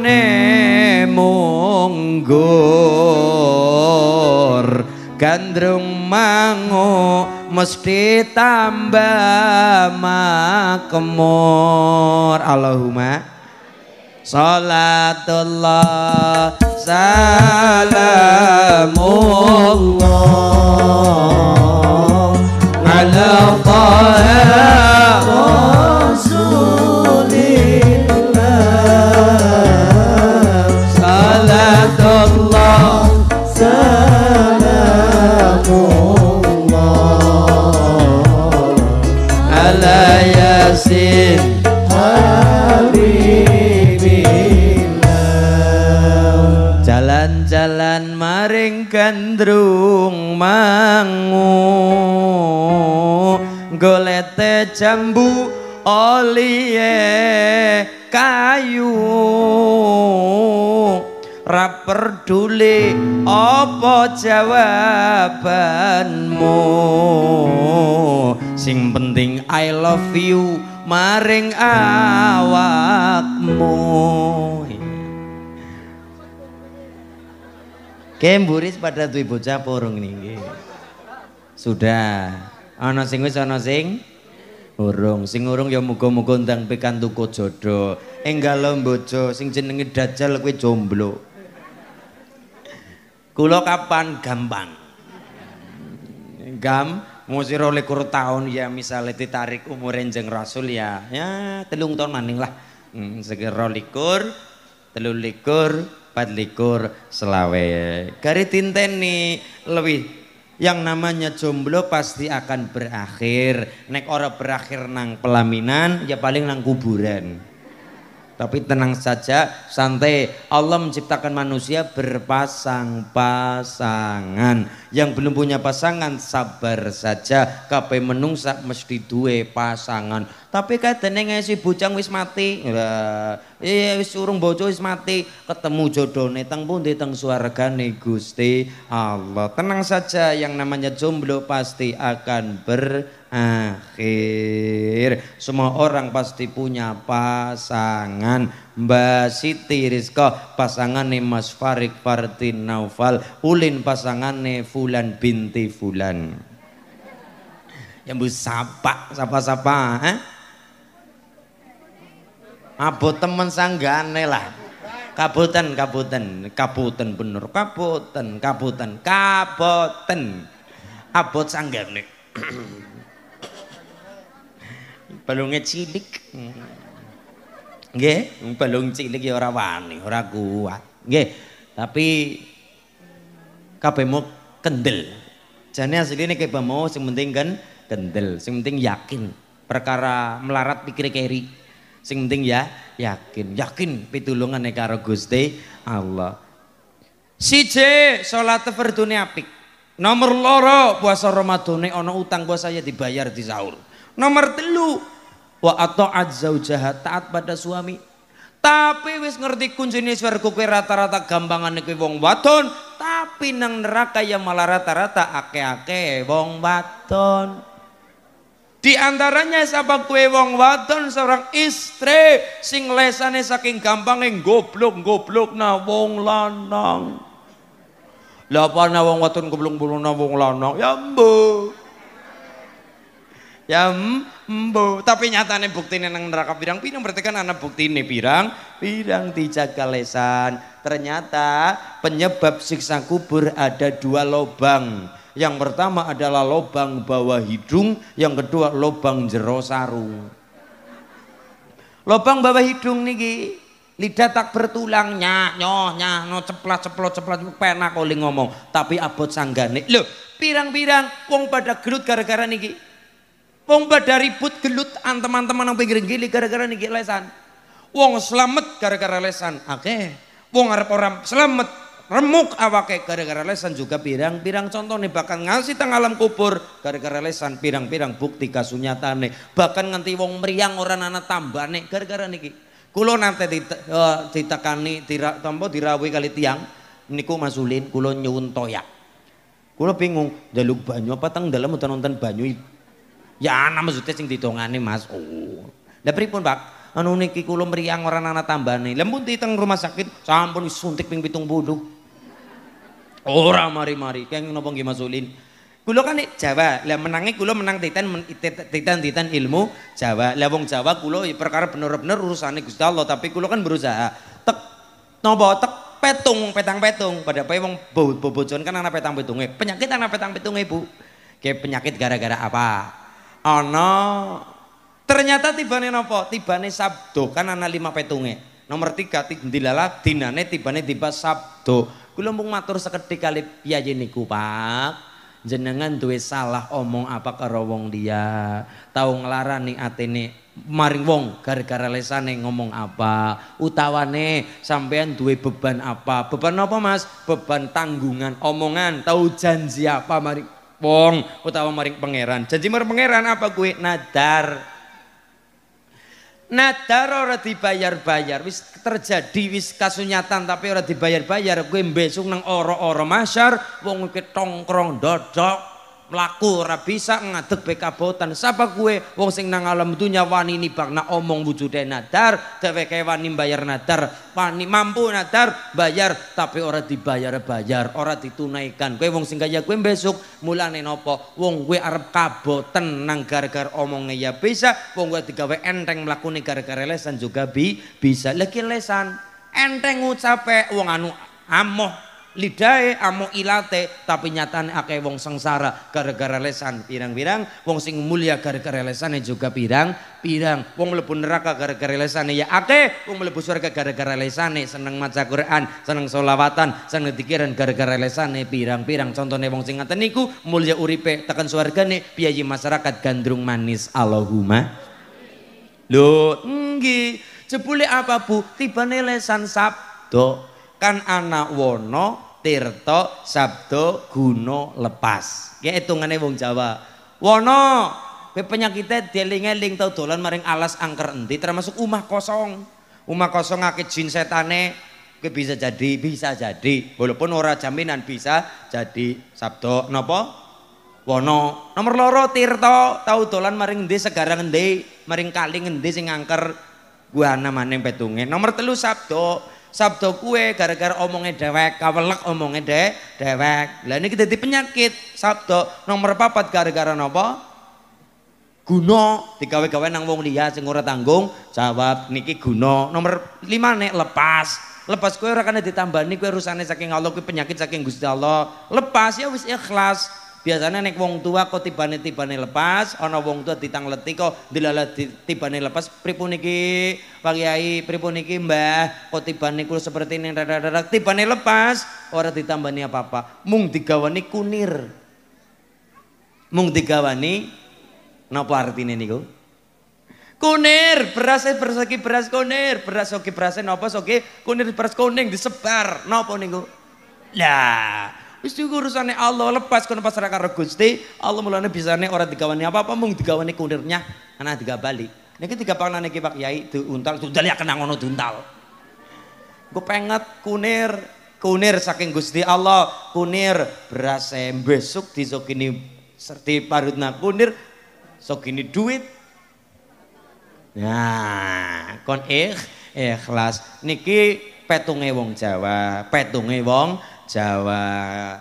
munggur gandrung mangu mesti tambah makmur Allahumma salatullah salamullah ala taha rasulillah salatullah salamullah Yasin Jalan-jalan maring gandrung mangu Golete jambu olie kayu ra peduli apa jawabanmu sing penting i love you maring awakmu Kemburis pada tuh apa capur ini sudah ana sing wis ana sing urung sing urung ya muga-muga ndang pikantuk jodoh enggal lombojo sing jenenge dajal kuwi jomblo Kula kapan gampang. Gam musiro kur tahun ya misalnya ditarik umur jeng rasul ya ya telung tahun maning lah hmm, segera likur telung likur pat likur selawe gari nih lebih yang namanya jomblo pasti akan berakhir nek ora berakhir nang pelaminan ya paling nang kuburan tapi tenang saja, santai. Allah menciptakan manusia berpasang-pasangan. Yang belum punya pasangan sabar saja. Kape menungsa mesti duwe pasangan. Tapi kadene si bujang wis mati. ya iya wis urung bojo wis mati, ketemu jodone di tang teng nih Gusti Allah. Tenang saja yang namanya jomblo pasti akan berakhir. Semua orang pasti punya pasangan. Mbak Siti Rizka pasangan nih Mas Farik Fartin Naufal, Ulin pasangan nih Fulan binti Fulan. yang bu sapa sapa sapa eh? Abot temen sanggane lah. Kabutan, kabutan, kabutan bener, kabutan, kabutan, kabutan. Abot sanggane. Balunge cilik. Nggih, balung cilik ya ora wani, ora kuat. Nggih, tapi kabehmu kendel. Jane asline mau, sing penting kan kendel, sing penting yakin perkara melarat pikir keri. Sing penting ya yakin, yakin pitulungan karo Gusti Allah. Siji salat fardune apik. Nomor loro puasa Ramadane ana utang puasa ya dibayar di sahur. Nomor telu wa ata'at zaujaha taat pada suami. Tapi wis ngerti kuncine swarga kowe rata-rata gampangane kowe wong wadon, tapi nang neraka ya malah rata-rata ake-ake wong wadon. Di antaranya sabak kue wong wadon seorang istri sing lesane saking gampang yang goblok-goblok na wong lanang. Lapa na wong wadon goblok-goblok na wong lanang? Ya mbo. Ya mbo, tapi nyatane buktine nang neraka pirang-pirang berarti kan anak bukti buktine pirang-pirang dijaga lesan. Ternyata penyebab siksa kubur ada dua lobang yang pertama adalah lobang bawah hidung, yang kedua lobang jero sarung. Lobang bawah hidung niki lidah tak bertulang nyak nyoh nyah no ceplat ceplot ceplat penak oli ngomong tapi abot sanggane loh pirang-pirang wong pada gelut gara-gara niki wong pada ribut gelut teman-teman yang pinggir gili gara-gara niki lesan wong selamat gara-gara lesan oke okay. wong arep orang selamat remuk awake gara-gara lesan juga pirang-pirang contoh nih bahkan ngasih tang alam kubur gara-gara lesan pirang-pirang bukti nih bahkan nganti wong meriang orang anak tambah nih gara-gara niki kulo nanti e, ditekani tira, tambah dirawi kali tiang niku masulin kulo nyuwun toyak kulo bingung jaluk banyu apa tang dalam nonton nonton banyu ya anak maksudnya sing ditongani mas oh lah pun pak anu niki kulo orang orang tambah nih lembut lembut teng rumah sakit sampun suntik ping pitung bodoh Ora mari-mari, kayak nopo nggih masulin. Kulo kan Jawa, lah menangi Kulo menang titan titan titan ilmu Jawa. Lah wong Jawa Kulo ya perkara bener-bener urusane Gusti Allah, tapi Kulo kan berusaha. Tek nopo tek petung petang petung pada apa wong bobojon kan anak petang petunge. Penyakit anak petang petunge, Bu. Kayak penyakit gara-gara apa? Ana oh, no. ternyata tibane tiba Tibane Sabdo kan ana lima petunge. Nomor tiga, dilala dinane tibane tiba Sabdo. Kula mung matur sekedhik kali piye niku, Pak. Jenengan duwe salah omong apa karo wong liya. Tau nglarani atene maring wong gara-gara lesane ngomong apa utawane sampean duwe beban apa beban apa mas beban tanggungan omongan tahu janji apa maring wong utawa maring pangeran janji maring pangeran apa kue nadar Nadar ora dibayar-bayar, wis terjadi wis kasunyatan tapi ora dibayar-bayar, kowe besok nang ora-ora masyar wong ketongkrong dodok mlaku ora bisa ngadeg bekabotan sapa kuwe wong sing nang alam dunya wani nibakna omong wujude nadar dheweke wani mbayar nadar wani mampu nadar bayar tapi ora dibayar-bayar ora ditunaikan kuwe wong sing kaya kuwe besok mulane nopo wong kuwe arep kaboten nang gara-gara omonge ya bisa wong kuwe digawe enteng mlakune gara-gara lesan juga bisa lagi lesan enteng ngucape wong anu amoh lidai amo ilate tapi nyatane akeh wong sengsara gara-gara lesan pirang-pirang wong sing mulia gara-gara lesane juga pirang-pirang wong mlebu neraka gara-gara lesane ya akeh wong mlebu surga gara-gara lesane seneng maca Quran seneng solawatan seneng dikiran gara-gara lesane pirang-pirang contohnya wong sing ngaten niku mulia uripe tekan swargane biayi masyarakat gandrung manis Allahumma lho nggih jebule apa bu tibane lesan sabdo kan anak wono Tirto sabdo Guno lepas ya hitungane wong Jawa wono pe penyakitnya dieling-eling tau dolan maring alas angker enti, termasuk umah kosong umah kosong ngake jin setane ke bisa jadi bisa jadi walaupun ora jaminan bisa jadi sabdo nopo wono nomor loro Tirto tau dolan maring endi segara endi maring kali endi sing angker gua neng petunge nomor telu sabdo sabdo kue gara-gara omongnya dewek kawelek omongnya de dewek lah ini kita di penyakit sabdo nomor papat gara-gara nopo Guno digawe-gawe nang wong liya sing ora tanggung jawab niki guno nomor lima nek lepas lepas kue ora kana ditambah kue rusane saking Allah kue penyakit saking Gusti Allah lepas ya wis ikhlas biasanya nek wong tua kok tibane tibane lepas ana wong tua ditangleti kok dilala tibane lepas pripun iki Pak Kyai pripun iki Mbah kok tibane kula seperti ini, radarak tibane lepas ora ditambani apa-apa mung digawani kunir mung digawani napa artine niku kunir beras e, beras lagi beras kunir beras oke berasnya napa oke kunir beras kuning disebar napa niku lah Wis iku urusane Allah, lepas kono pasrah karo Gusti. Allah mulane bisane ora digawani apa-apa mung digawani kunirnya ana tiga bali. Niki tiga pangan iki Pak Yai diuntal tundal ya kena ngono duntal. Gue penget kunir kunir saking Gusti Allah kunir beras besok di sokini serti parutna kunir sokini duit nah kon ikh ikhlas niki petunge wong Jawa petunge wong Jawa.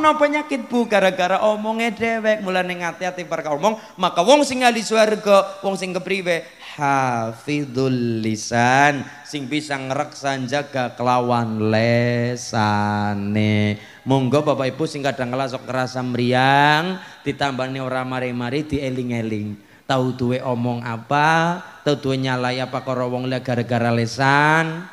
no penyakit Bu gara-gara omongnya dewek mulai ngati hati perkara omong, maka wong sing ahli suarga wong sing kepriwe? Hafidul lisan sing bisa ngreksan jaga kelawan lesane. Monggo Bapak Ibu sing kadang kala kerasa meriang, ditambah ora mari-mari di eling Tahu tuwe omong apa, tahu tuwe nyalai apa karo wong gara-gara lesan.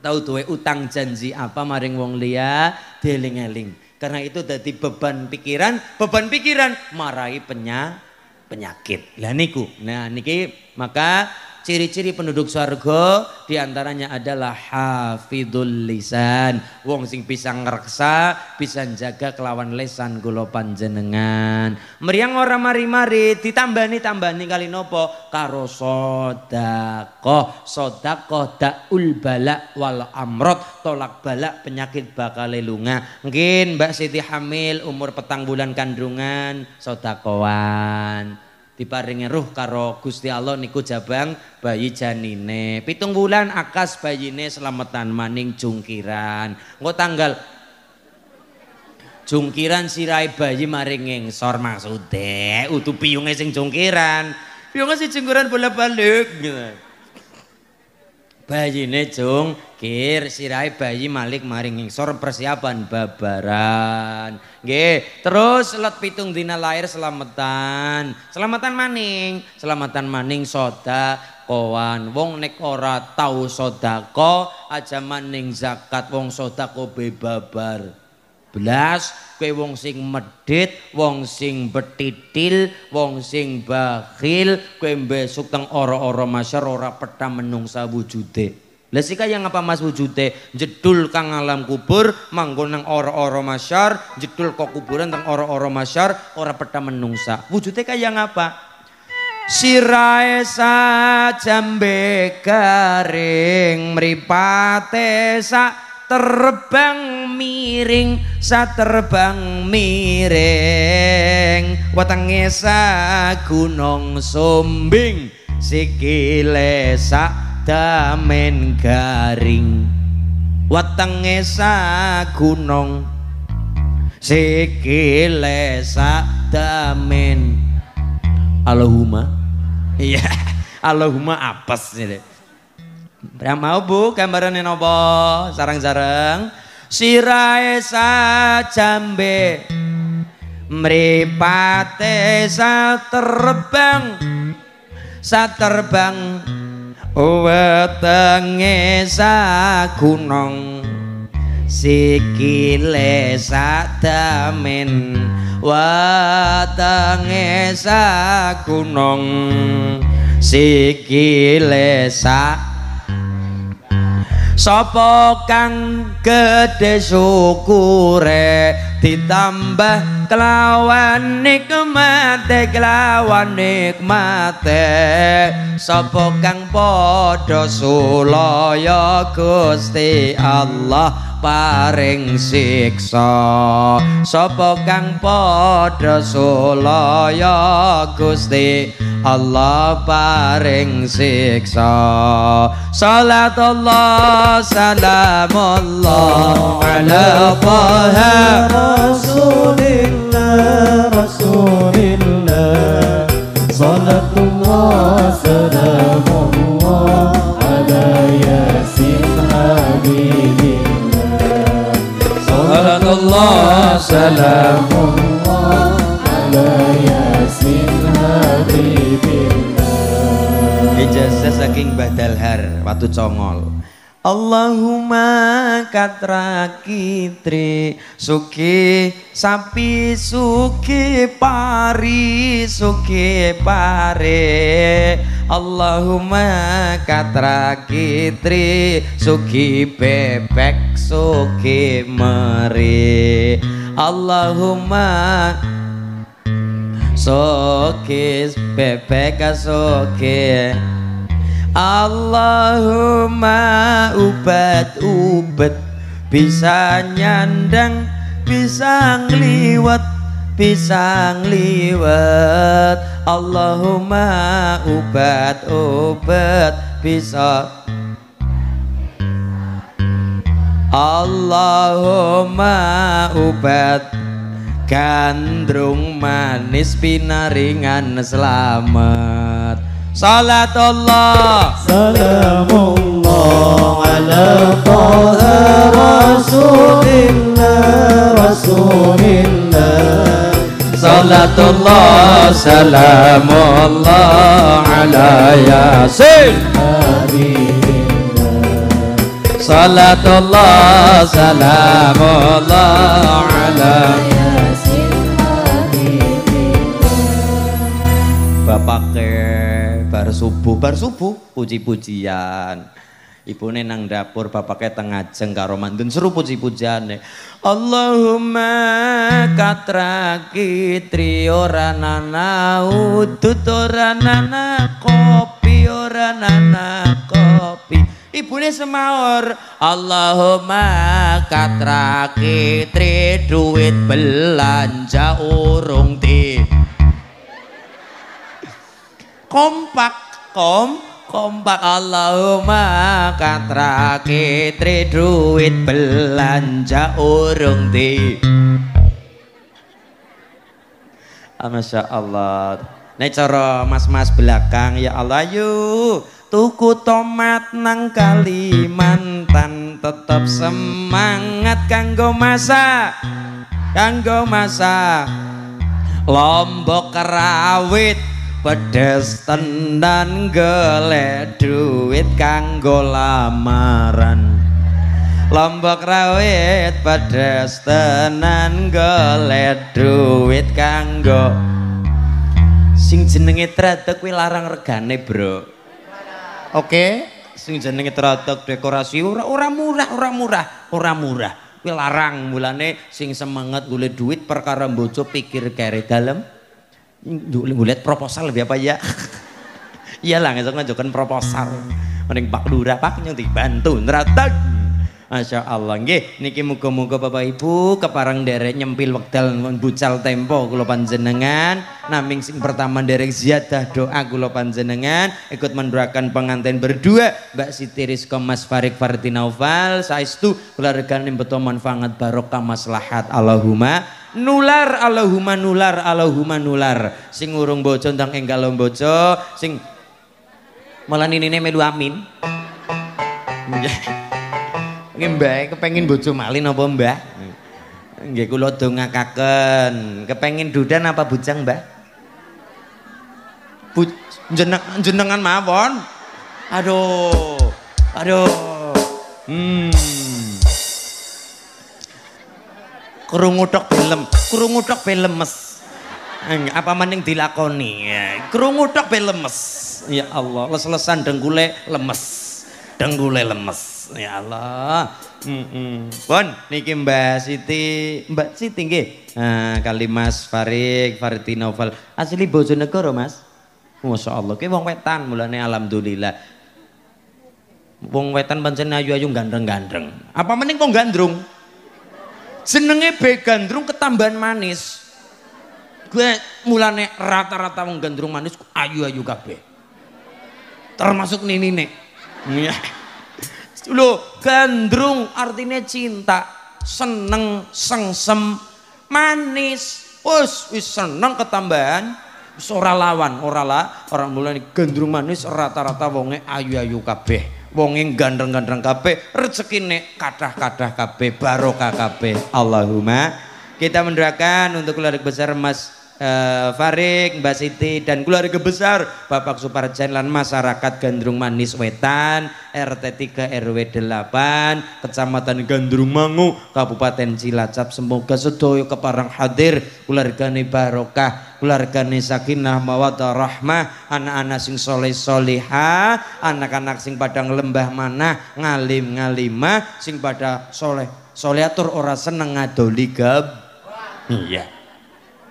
Tahu duwe utang janji apa maring wong liya deling-eling. Karena itu dadi beban pikiran, beban pikiran marai penya penyakit. Lah niku. Nah niki maka ciri-ciri penduduk surga diantaranya adalah hafidul lisan wong sing bisa ngerksa, bisa jaga kelawan lesan gulo panjenengan meriang ora mari-mari tambah tambani kali nopo karo sodakoh sodakoh daul balak wal amrod tolak balak penyakit bakal lunga mungkin mbak Siti hamil umur petang bulan kandungan sodakoan diparingi ruh karo Gusti Allah niku jabang bayi janine. Pitung bulan akas bayine selamatan maning jungkiran. Engko tanggal jungkiran sirai bayi maring ngingsor maksude utu piyunge sing jungkiran. Piyunge sing jungkiran bolak-balik gitu. bayine jung kir sirahe bayi Malik maring ngisor persiapan babaran. Nggih, terus let pitung dina lair selamatan. Selamatan maning, selamatan maning soda kawan wong nek ora tau sedekah aja maning zakat wong sedekah be babar. belas kue wong sing medit wong sing betitil, wong sing bakhil, kue besuk teng ora-ora masyar ora peta menungsa wujude. lesika yang apa mas wujude? Jedul kang alam kubur, manggon nang ora-ora masyar, jedul kok kuburan teng ora-ora masyar, ora petha menungsa. Wujude kaya ngapa? Sirae jambe kering meripate sa terbang miring terbang miring wetenge sa gunung sumbing sikile sa damen garing wetenge sa gunung sikile sak damen Allahumma iya yeah. Allahumma apa sih mau bu gambaran nopo sarang-sarang sa terbang sa terbang saterbang sa gunung sikile watenge sa gunung sikile sa sapa kang gedhe syukure ditambah kelawan nikmate kelawan nikmate sapa kang padha sulaya Gusti Allah paring siksa sapa kang padha sulaya Gusti Allah paring siksa salatullah salamullah ala faha rasulillah rasulillah salatullah salam سلام الله على ijazah saking badalhar watu congol Allahumma katra kitri suki sapi suki pari suki pare Allahumma katra kitri suki bebek suki meri Allahumma suki bebek suki Allahumma ubat-ubat bisa nyandang bisa ngliwat bisa ngliwat Allahumma ubat-ubat bisa Allahumma ubat gandrung manis pinaringan selamat Salatullah Salamullah ala taha rasulillah rasulillah Salatullah salamullah ala yasin Habibillah Salatullah salamullah ala yasin Habibillah Bapak subuh, bar subuh puji-pujian. ibu nang dapur bapaknya tengah ajeng karo mandun seru puji-pujiane. Allahumma katraki tri ora nana udut ora nana kopi ora nana kopi. ini semaur Allahumma katraki tri duit belanja urung ti kompak kom kompak Allahumma katra tri duit belanja urung di ah, Masya Allah Ini cara mas-mas belakang ya Allah yuk Tuku tomat nang Kalimantan tetap semangat kanggo masa kanggo masa Lombok kerawit pedes tenan golek duit kanggo lamaran Lombok rawit pedes tenan golek duit kanggo sing jenenge tretek kuwi larang regane bro oke sing jenenge tretek dekorasi ora ora murah ora murah ora murah kuwi larang mulane sing semangat golek duit perkara bojo pikir kere dalem Lihat proposal lebih apa ya? Iya lah ngajak ngajukan proposal. Mending Pak Lurah Pak nyong bantu nerata. Masya Allah nih niki muka muka Bapak Ibu keparang derek nyempil wekdal bucal tempo kula panjenengan naming sing pertama derek ziyadah doa kula panjenengan ikut mendoakan pengantin berdua Mbak Siti Rizko Mas Farik Fartinaufal itu keluarga nih beto manfaat barokah maslahat Allahumma nular Allahumma nular Allahumma nular sing urung bojo ndang enggal bojo sing malah ninine medu amin nggih mbak kepengin bojo malin apa mbah nggih kula dongakaken kepengin dudan apa bujang mbak Bu, jeneng, jenengan mawon aduh aduh hmm Krungu tok film, krungu tok filmes. Apa maning dilakoni? Ya, krungu tok filmes. Ya Allah, les-lesan dengkule lemes. Dengkule lemes. Ya Allah. Mm -mm. Bon, niki Mbak Siti, Mbak Siti nggih. Nah, kali Mas Farik, Fariti Novel. Asli Bojonegoro, Mas. Masya Allah, ki wong wetan mulane alhamdulillah. Wong wetan pancen ayu-ayu gandreng-gandreng. Apa mending kok gandrung? Jenenge B gandrung ketambahan manis. Gue mulane rata-rata wong gandrung manis ayu-ayu kabeh. Termasuk Nini nek. Dulu Lho, gandrung artinya cinta, seneng, sengsem, manis. us wis seneng ketambahan wis lawan, ora lah, orang mulane gandrung manis rata-rata wonge ayu-ayu kabeh wonge gandreng-gandreng kabeh, rezekine kathah-kathah kabeh, barokah kabeh. Allahumma kita mendoakan untuk keluarga besar Mas uh, Farik, Mbak Siti dan keluarga besar Bapak Suparjan dan masyarakat Gandrung Manis Wetan RT 3 RW 8 Kecamatan Gandrung Mangu Kabupaten Cilacap semoga sedoyo keparang hadir keluargane barokah keluargane sakinah mawadah rahmah anak-anak sing soleh soleha anak-anak sing pada lembah mana ngalim ngalimah sing pada soleh soliatur ora seneng ngadoli gab iya yeah.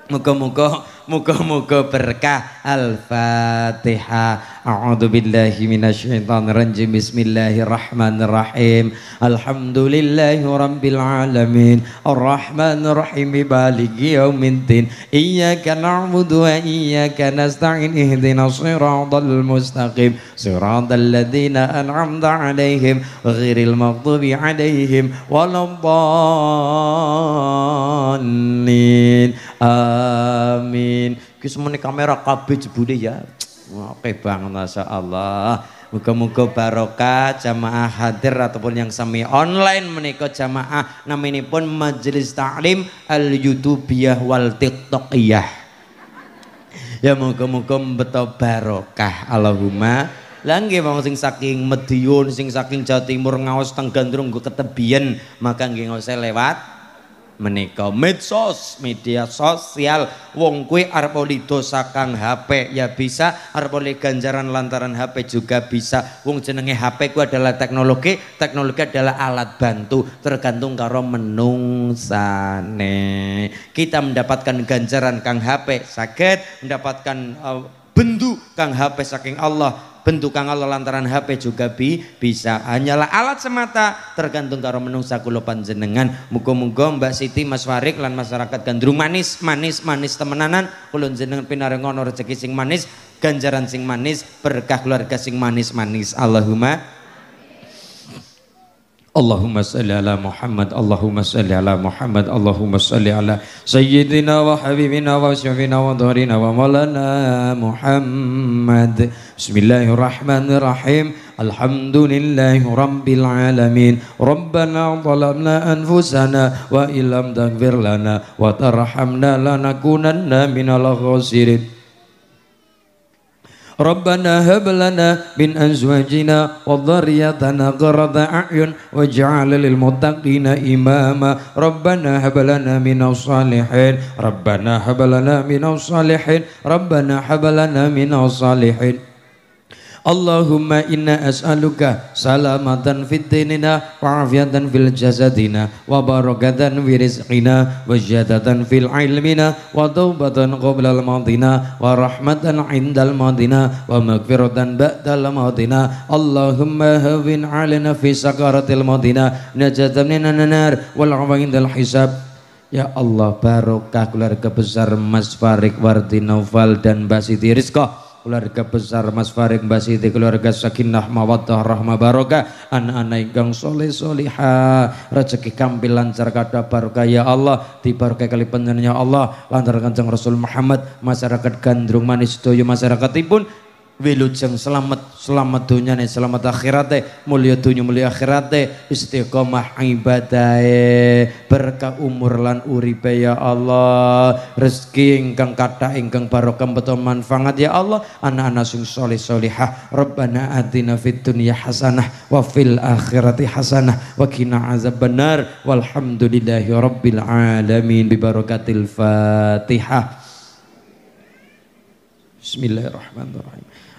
Muga-muga Muga-muga berkah. Al-Fatihah. A'udhu billahi minasyaitan ranjim Bismillahirrahmanirrahim. Alhamdulillahi rabbil alamin. Ar-Rahmanirrahim Ibalik yaumintin Iyaka na'budu wa iyaka nasta'in. Ihdinas siratal mustaqim. Siratal ladzina an'amta 'alaihim ghairil maghdubi 'alaihim waladdallin. Amin. amin. Ki semene kamera kabeh jebule ya. Oke banget Masya Allah. Moga-moga barokah jamaah hadir ataupun yang semi online menikah jamaah namanya pun majelis taklim al youtubiyah wal tiktokiyah ya moga-moga betul barokah Allahumma Langge bang sing saking Madiun, sing saking Jawa Timur ngaos tenggandrung gue ketebian, maka nggih ngose lewat menika medsos media sosial wong kuwi arep sakang HP ya bisa arep ganjaran lantaran HP juga bisa wong jenenge HP ku adalah teknologi teknologi adalah alat bantu tergantung karo menungsane kita mendapatkan ganjaran kang HP sakit mendapatkan uh, bentuk kang HP saking Allah bentuk kang Allah lantaran HP juga bi bisa hanyalah alat semata tergantung karo menungsa kula panjenengan muga-muga Mbak Siti Mas Farik lan masyarakat gandrung manis manis manis temenanan kula jenengan pinarengono rezeki sing manis ganjaran sing manis berkah keluarga sing manis manis Allahumma اللهم صل على محمد اللهم صل على محمد اللهم صل على سيدنا وحبيبنا وشفينا ودارنا ومولانا محمد بسم الله الرحمن الرحيم الحمد لله رب العالمين ربنا ظلمنا أنفسنا وإن لم تغفر لنا وترحمنا لنكونن من الخاسرين ربنا هب لنا من أزواجنا وذريتنا قرة أعين واجعل للمتقين إماما ربنا هب لنا من الصالحين ربنا هب لنا من الصالحين ربنا هب لنا من الصالحين Allahumma inna as'aluka salamatan fid dinina wa afiatan fil jasadina wa barakatan fi rizqina wa jadatan fil ilmina wa taubatan qabla al madina wa rahmatan al madina wa ba'da al madina Allahumma hawin alina fi al madina najatan minan nanar wal hisab Ya Allah barokah keluarga besar Mas Farik Wardi Noval dan Mbak Rizqah keluarga besar Mas Farik Mbak Siti keluarga sakinah mawaddah rahmah barokah anak-anak ingkang soleh Soleha rezeki kampil lancar kada barokah ya Allah dibarokah kali penyanyi Allah lantar kanjeng Rasul Muhammad masyarakat gandrung manis doyo masyarakatipun wilujeng selamat selamat nih selamat akhirat deh mulia dunia mulia deh istiqomah ibadahe berkah umur lan uripe ya Allah rezeki ingkang kata ingkang barokah betul manfaat ya Allah anak-anak sung soleh solihah Rabbana adina fid dunia hasanah wa fil akhirati hasanah wa azab benar walhamdulillahi rabbil alamin bibarokatil Fatihah Bismillahirrahmanirrahim